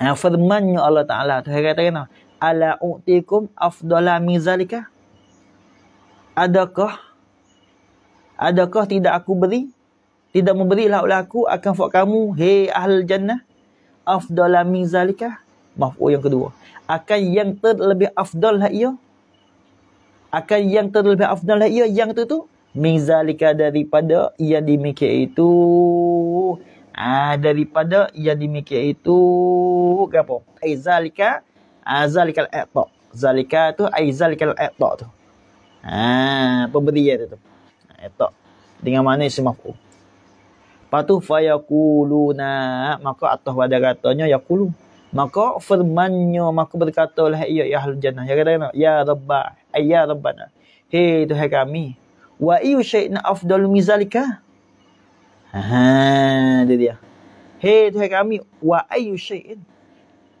ah, firmannya Allah Taala tu kata kena ala utikum afdala mizalika. Adakah adakah tidak aku beri? Tidak memberilah oleh aku akan buat kamu hei ahli jannah afdala mizalika. Maf'u oh, yang kedua. Akan yang terlebih afdal lah ia. Akan yang terlebih afdal lah ia. Yang tu tu Mizalika zalika daripada yang dimikir itu ah daripada yang dimikir itu apa ai zalika ah zalikal zalika tu ai zalikal atta tu ah pemberian tu atta dengan mana isim maf'ul patu fayaquluna maka atah pada katanya yaqulu maka firmannya maka berkatalah ya ya ahli jannah ya kata ya rabba ayya rabbana hei tuhan kami wa ayu syai'in afdalu min zalika ha dia dia hey tuhan kami wa ayu syai'in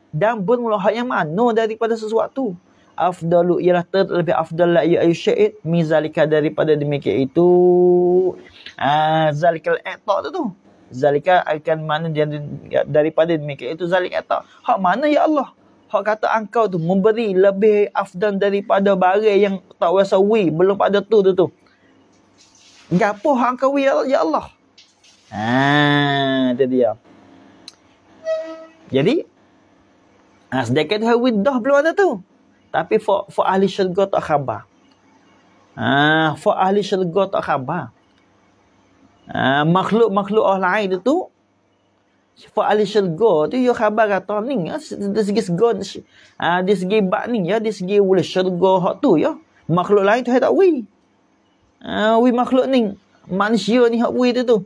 dan bermula yang mana daripada sesuatu afdalu ialah terlebih afdal la ayu syai'in mizalika daripada demikian itu ha zalikal atta tu tu zalika akan mana dia daripada demikian itu zalik atta hak mana ya Allah Hak kata engkau tu memberi lebih afdan daripada barang yang tak wasawi belum pada tu tu tu. Ngapa hang kawin ya, ya Allah? Ha, itu dia. Jadi as dekat hawi widah belum ada tu. Tapi for for ahli syurga tak khabar. Ha, for ahli syurga tak khabar. Ha, makhluk-makhluk orang lain tu for ahli syurga tu yo ya khabar kata ni ya, dari segi god ah di segi bak ni ya di segi wul syurga hak tu ya. Makhluk lain tu hai tak wei. Ah, uh, makhluk ni, manusia ni hak buih tu tu.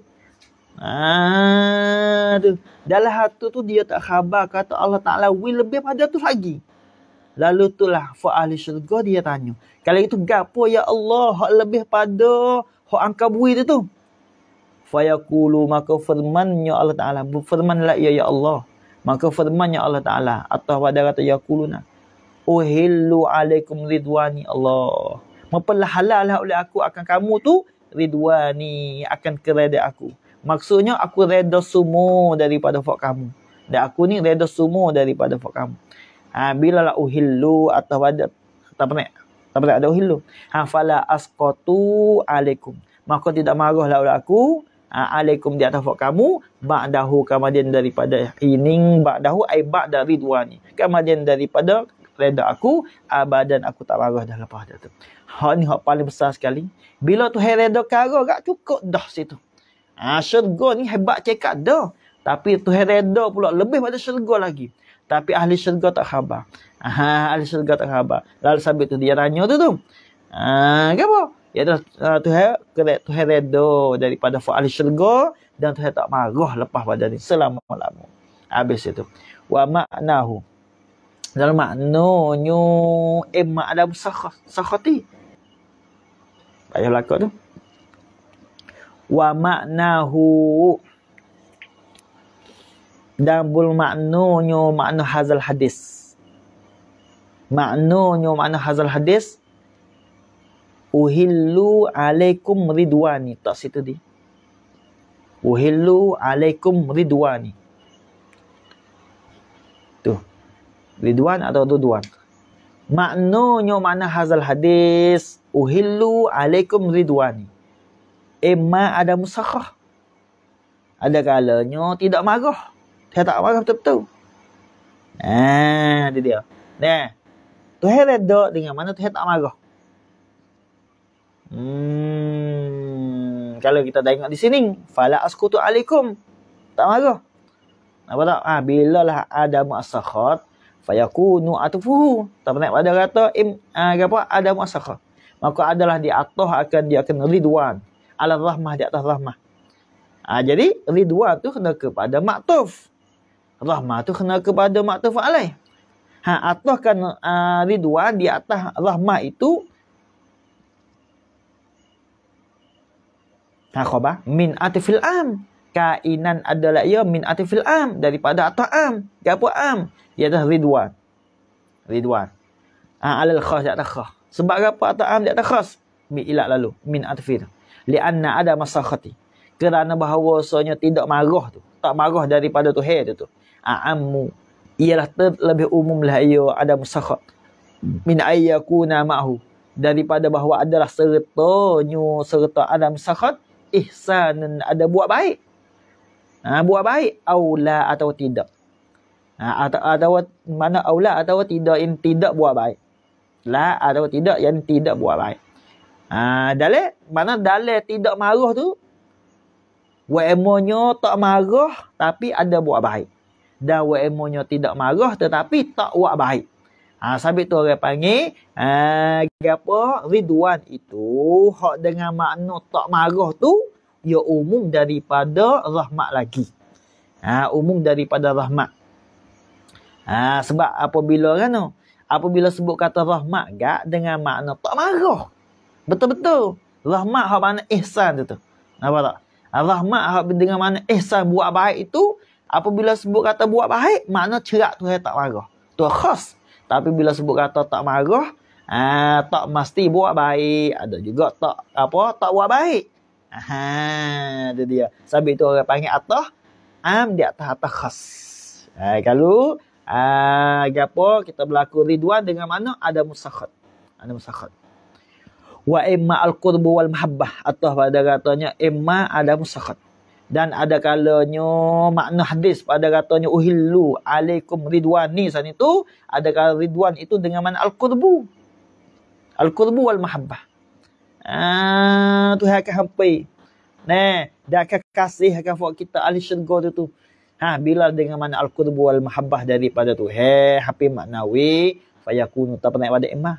Ah, tu. Dalam hatu tu dia tak khabar kata Allah Taala wi lebih pada tu lagi. Lalu itulah fa ahli syurga dia tanya. Kalau itu gapo ya Allah hak lebih pada hak angka buih tu tu? Fa yaqulu maka firmannya Allah Taala firman la ya ya Allah. Maka firmannya Allah Taala atau pada kata yaquluna. Uhillu alaikum ridwani Allah memperlahanlah oleh aku akan kamu tu ridwani akan kereda aku maksudnya aku reda semua daripada fak kamu dan aku ni reda semua daripada fak kamu ha bila la uhillu atau ada tak pernah tak pernah ada uhillu ha fala asqatu alaikum maka tidak marahlah oleh aku ha, alaikum di atas fak kamu ba'dahu kamadian daripada ining ba'dahu ay ba'da ridwani kamadian daripada reda aku abadan ah, aku tak marah dah lepas dia tu ha ni hak paling besar sekali bila tu reda karo gak cukup dah situ ha syurga ni hebat cekak dah tapi tu reda pula lebih pada syurga lagi tapi ahli syurga tak khabar ha ahli syurga tak khabar lalu sambil tu dia tanya tu tu ha ah, gapo Ya dah tu hai kerek tu hai redo daripada fa ahli syurga dan tu hai tak marah lepas badan ni selama-lama. Habis itu. Wa maknahu dalam makna nyu emma adab sakhati ayat lakak tu wa maknahu dan bul maknanya makna hazal hadis maknanya makna hazal hadis uhillu alaikum ridwani tak situ di uhillu alaikum ridwani Ridwan atau Ridwan. maknunya mana hazal hadis uhillu alaikum ridwani. Ema eh, ada musakhah. Ada kalanya tidak marah. Saya tak marah betul-betul. Nah, dia dia. Nah. Tu hai redo dengan mana tu hai tak marah. Hmm, kalau kita tengok di sini, fala askutu alaikum. Tak marah. Apa tak? Ah, bila lah ada musakhah, fayakunu atfuhu tak naik pada kata im uh, apa ada masakha maka adalah di atas akan dia akan ridwan ala rahmah di atas rahmah uh, jadi ridwan tu kena kepada maktuf rahmah tu kena kepada maktuf alai ha atas kan uh, ah, ridwan di atas rahmah itu Nah, ha, khabar. Min atifil am kainan adalah ia min atifil am daripada ta'am. Dia apa am? Dia adalah ridwan. Ridwan. Ha, alal khas di atas khas. Sebab apa am di tak khas? Mi ilak lalu. Min atifil. Lianna ada masa Kerana bahawa bahawasanya tidak marah tu. Tak marah daripada tu hair tu. Aammu. Ha, Ialah lebih umum lah ia ada masa khat. Min ayyakuna ma'hu daripada bahawa adalah nyu serta Adam Sakhat ihsanan ada buat baik ha, buat baik aula atau tidak ha, atau atau mana aula atau tidak yang tidak buat baik la atau tidak yang tidak buat baik ha, dalil mana dalil tidak marah tu Wemonyo tak marah tapi ada buat baik. Dan wemonyo tidak marah tetapi tak buat baik. Ha, sabit tu orang panggil. Uh, apa? Ridwan itu. Hak dengan makna tak marah tu ia umum daripada rahmat lagi. Ha, umum daripada rahmat. Ha, sebab apabila kan tu, apabila sebut kata rahmat gak dengan makna tak marah. Betul-betul. Rahmat hak mana ihsan tu tu. Nampak ha, tak? Ha, rahmat hak dengan mana ihsan buat baik itu, apabila sebut kata buat baik, makna cerak tu tak marah. Tu khas. Tapi bila sebut kata tak marah, ah tak mesti buat baik. Ada juga tak apa tak buat baik. Aha, itu dia. Sebab itu orang panggil atah am di atas atas khas. Eh, kalau ah uh, apa kita berlaku ridwan dengan mana ada musakhat. Ada musakhat. Wa imma al-qurbu wal mahabbah atah pada katanya imma ada musakhat. Dan ada kalanya makna hadis pada katanya uhillu alaikum ridwani san itu ada kalau ridwan itu dengan mana al-qurbu. Al-qurbu wal mahabbah. Ah, tu akan hampir. Nah, dia akan kasih akan buat kita ahli syurga tu tu. Ha, bila dengan mana al-qurbu wal mahabbah daripada tu. He, hampir maknawi. Faya kunu tak pernah ibadah imah.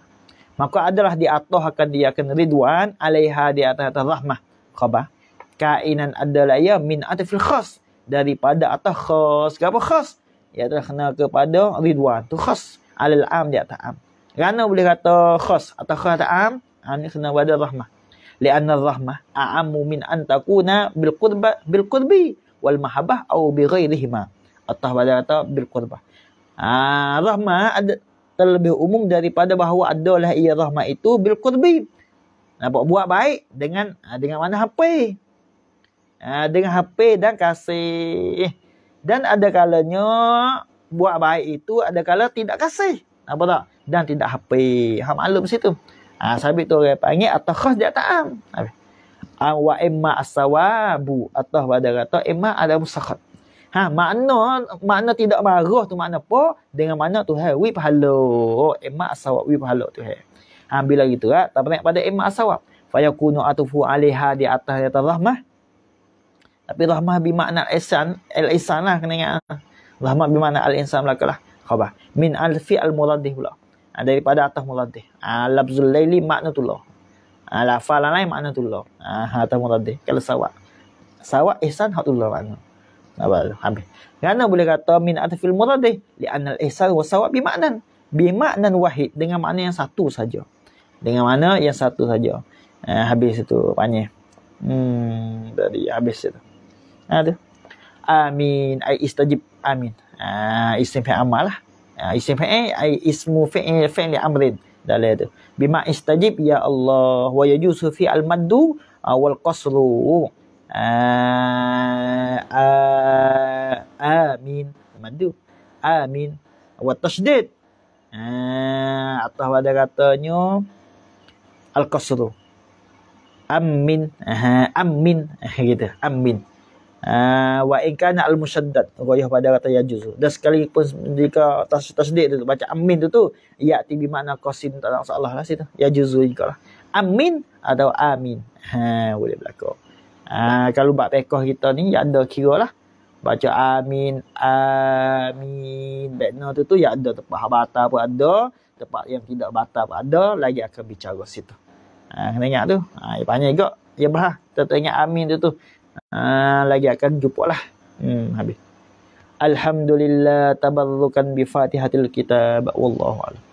Maka adalah di atas akan dia akan ridwan. Alaiha di atas atas rahmah. Khabar. Kainan adalah ia min atifil khas. Daripada atas khas. Kenapa khas? ya telah kena kepada ridwan. Tu khas. Alal am di atas am. Kerana boleh kata khas. atau khas atas am ha, ini kena pada rahmah lianna rahmah a'ammu min antakuna bil qurba bil qurbi wal mahabbah aw bi ghairihi atah pada kata bil qurbah ha, rahmah ada terlebih umum daripada bahawa adalah ia rahmah itu bil qurbi nampak buat baik dengan ha, dengan mana HP ha, dengan HP dan kasih dan ada kalanya buat baik itu ada kala tidak kasih apa tak dan tidak HP ha maklum situ Ah ha, sabit tu orang panggil atau khas dia ta'am. Ah wa imma asawabu atau pada kata imma ada musakhat. Ha makna makna tidak marah tu makna apa? Dengan makna Tuhan wi pahala. Oh imma asawab wi pahala Tuhan. Ha bila gitu ah tak pernah pada imma asawab. Fa yakunu atufu 'alaiha di atas ya rahmah. Tapi rahmah bi makna ihsan, al ihsan lah kena ingat. Rahmah bi makna al ihsan lah kalah. Khabar. Min alfi al muradih pula ha, daripada atas muladdi ha, ah, lafzul laili makna tullah ha, lafal lain makna tullah ha, atas muladdi kalau sawak sawak ihsan hatullah makna apa habis kerana boleh kata min atfil muradi li anna al ihsan wa sawak bi maknan bi maknan wahid dengan makna yang satu saja dengan mana yang satu saja ha, habis itu panjang hmm dari habis itu ha tu amin ai istajib amin ah ha, isim amalah Uh, isim fi'il ai ismu fi'il fi'il amrin dalam tu. bima istajib ya Allah wa yajuzu fi al maddu uh, ah, wal qasru uh, uh, amin maddu amin wa tasdid uh, atau ada katanya al qasru amin amin gitu amin Uh, wa in kana al musaddad ghayah pada kata ya juz. Dan sekalipun jika tas tasdid tu baca amin tu tu ya ti bi makna qasim tak ada masalah lah situ. Ya juz juga lah. Amin atau amin. Ha boleh berlaku. Ha, kalau buat pekoh kita ni ya ada kira lah. Baca amin, amin. Bekno tu tu ya ada tempat habata pun ada, tempat yang tidak bata pun ada, lagi akan bicara situ. Ha kena ingat tu. Ha ya banyak juga. Ya bah, tetap ingat amin tu tu. Ha, lagi akan jumpa lah. Hmm, habis. Alhamdulillah tabarrukan bi fatihatil kitab. a'lam.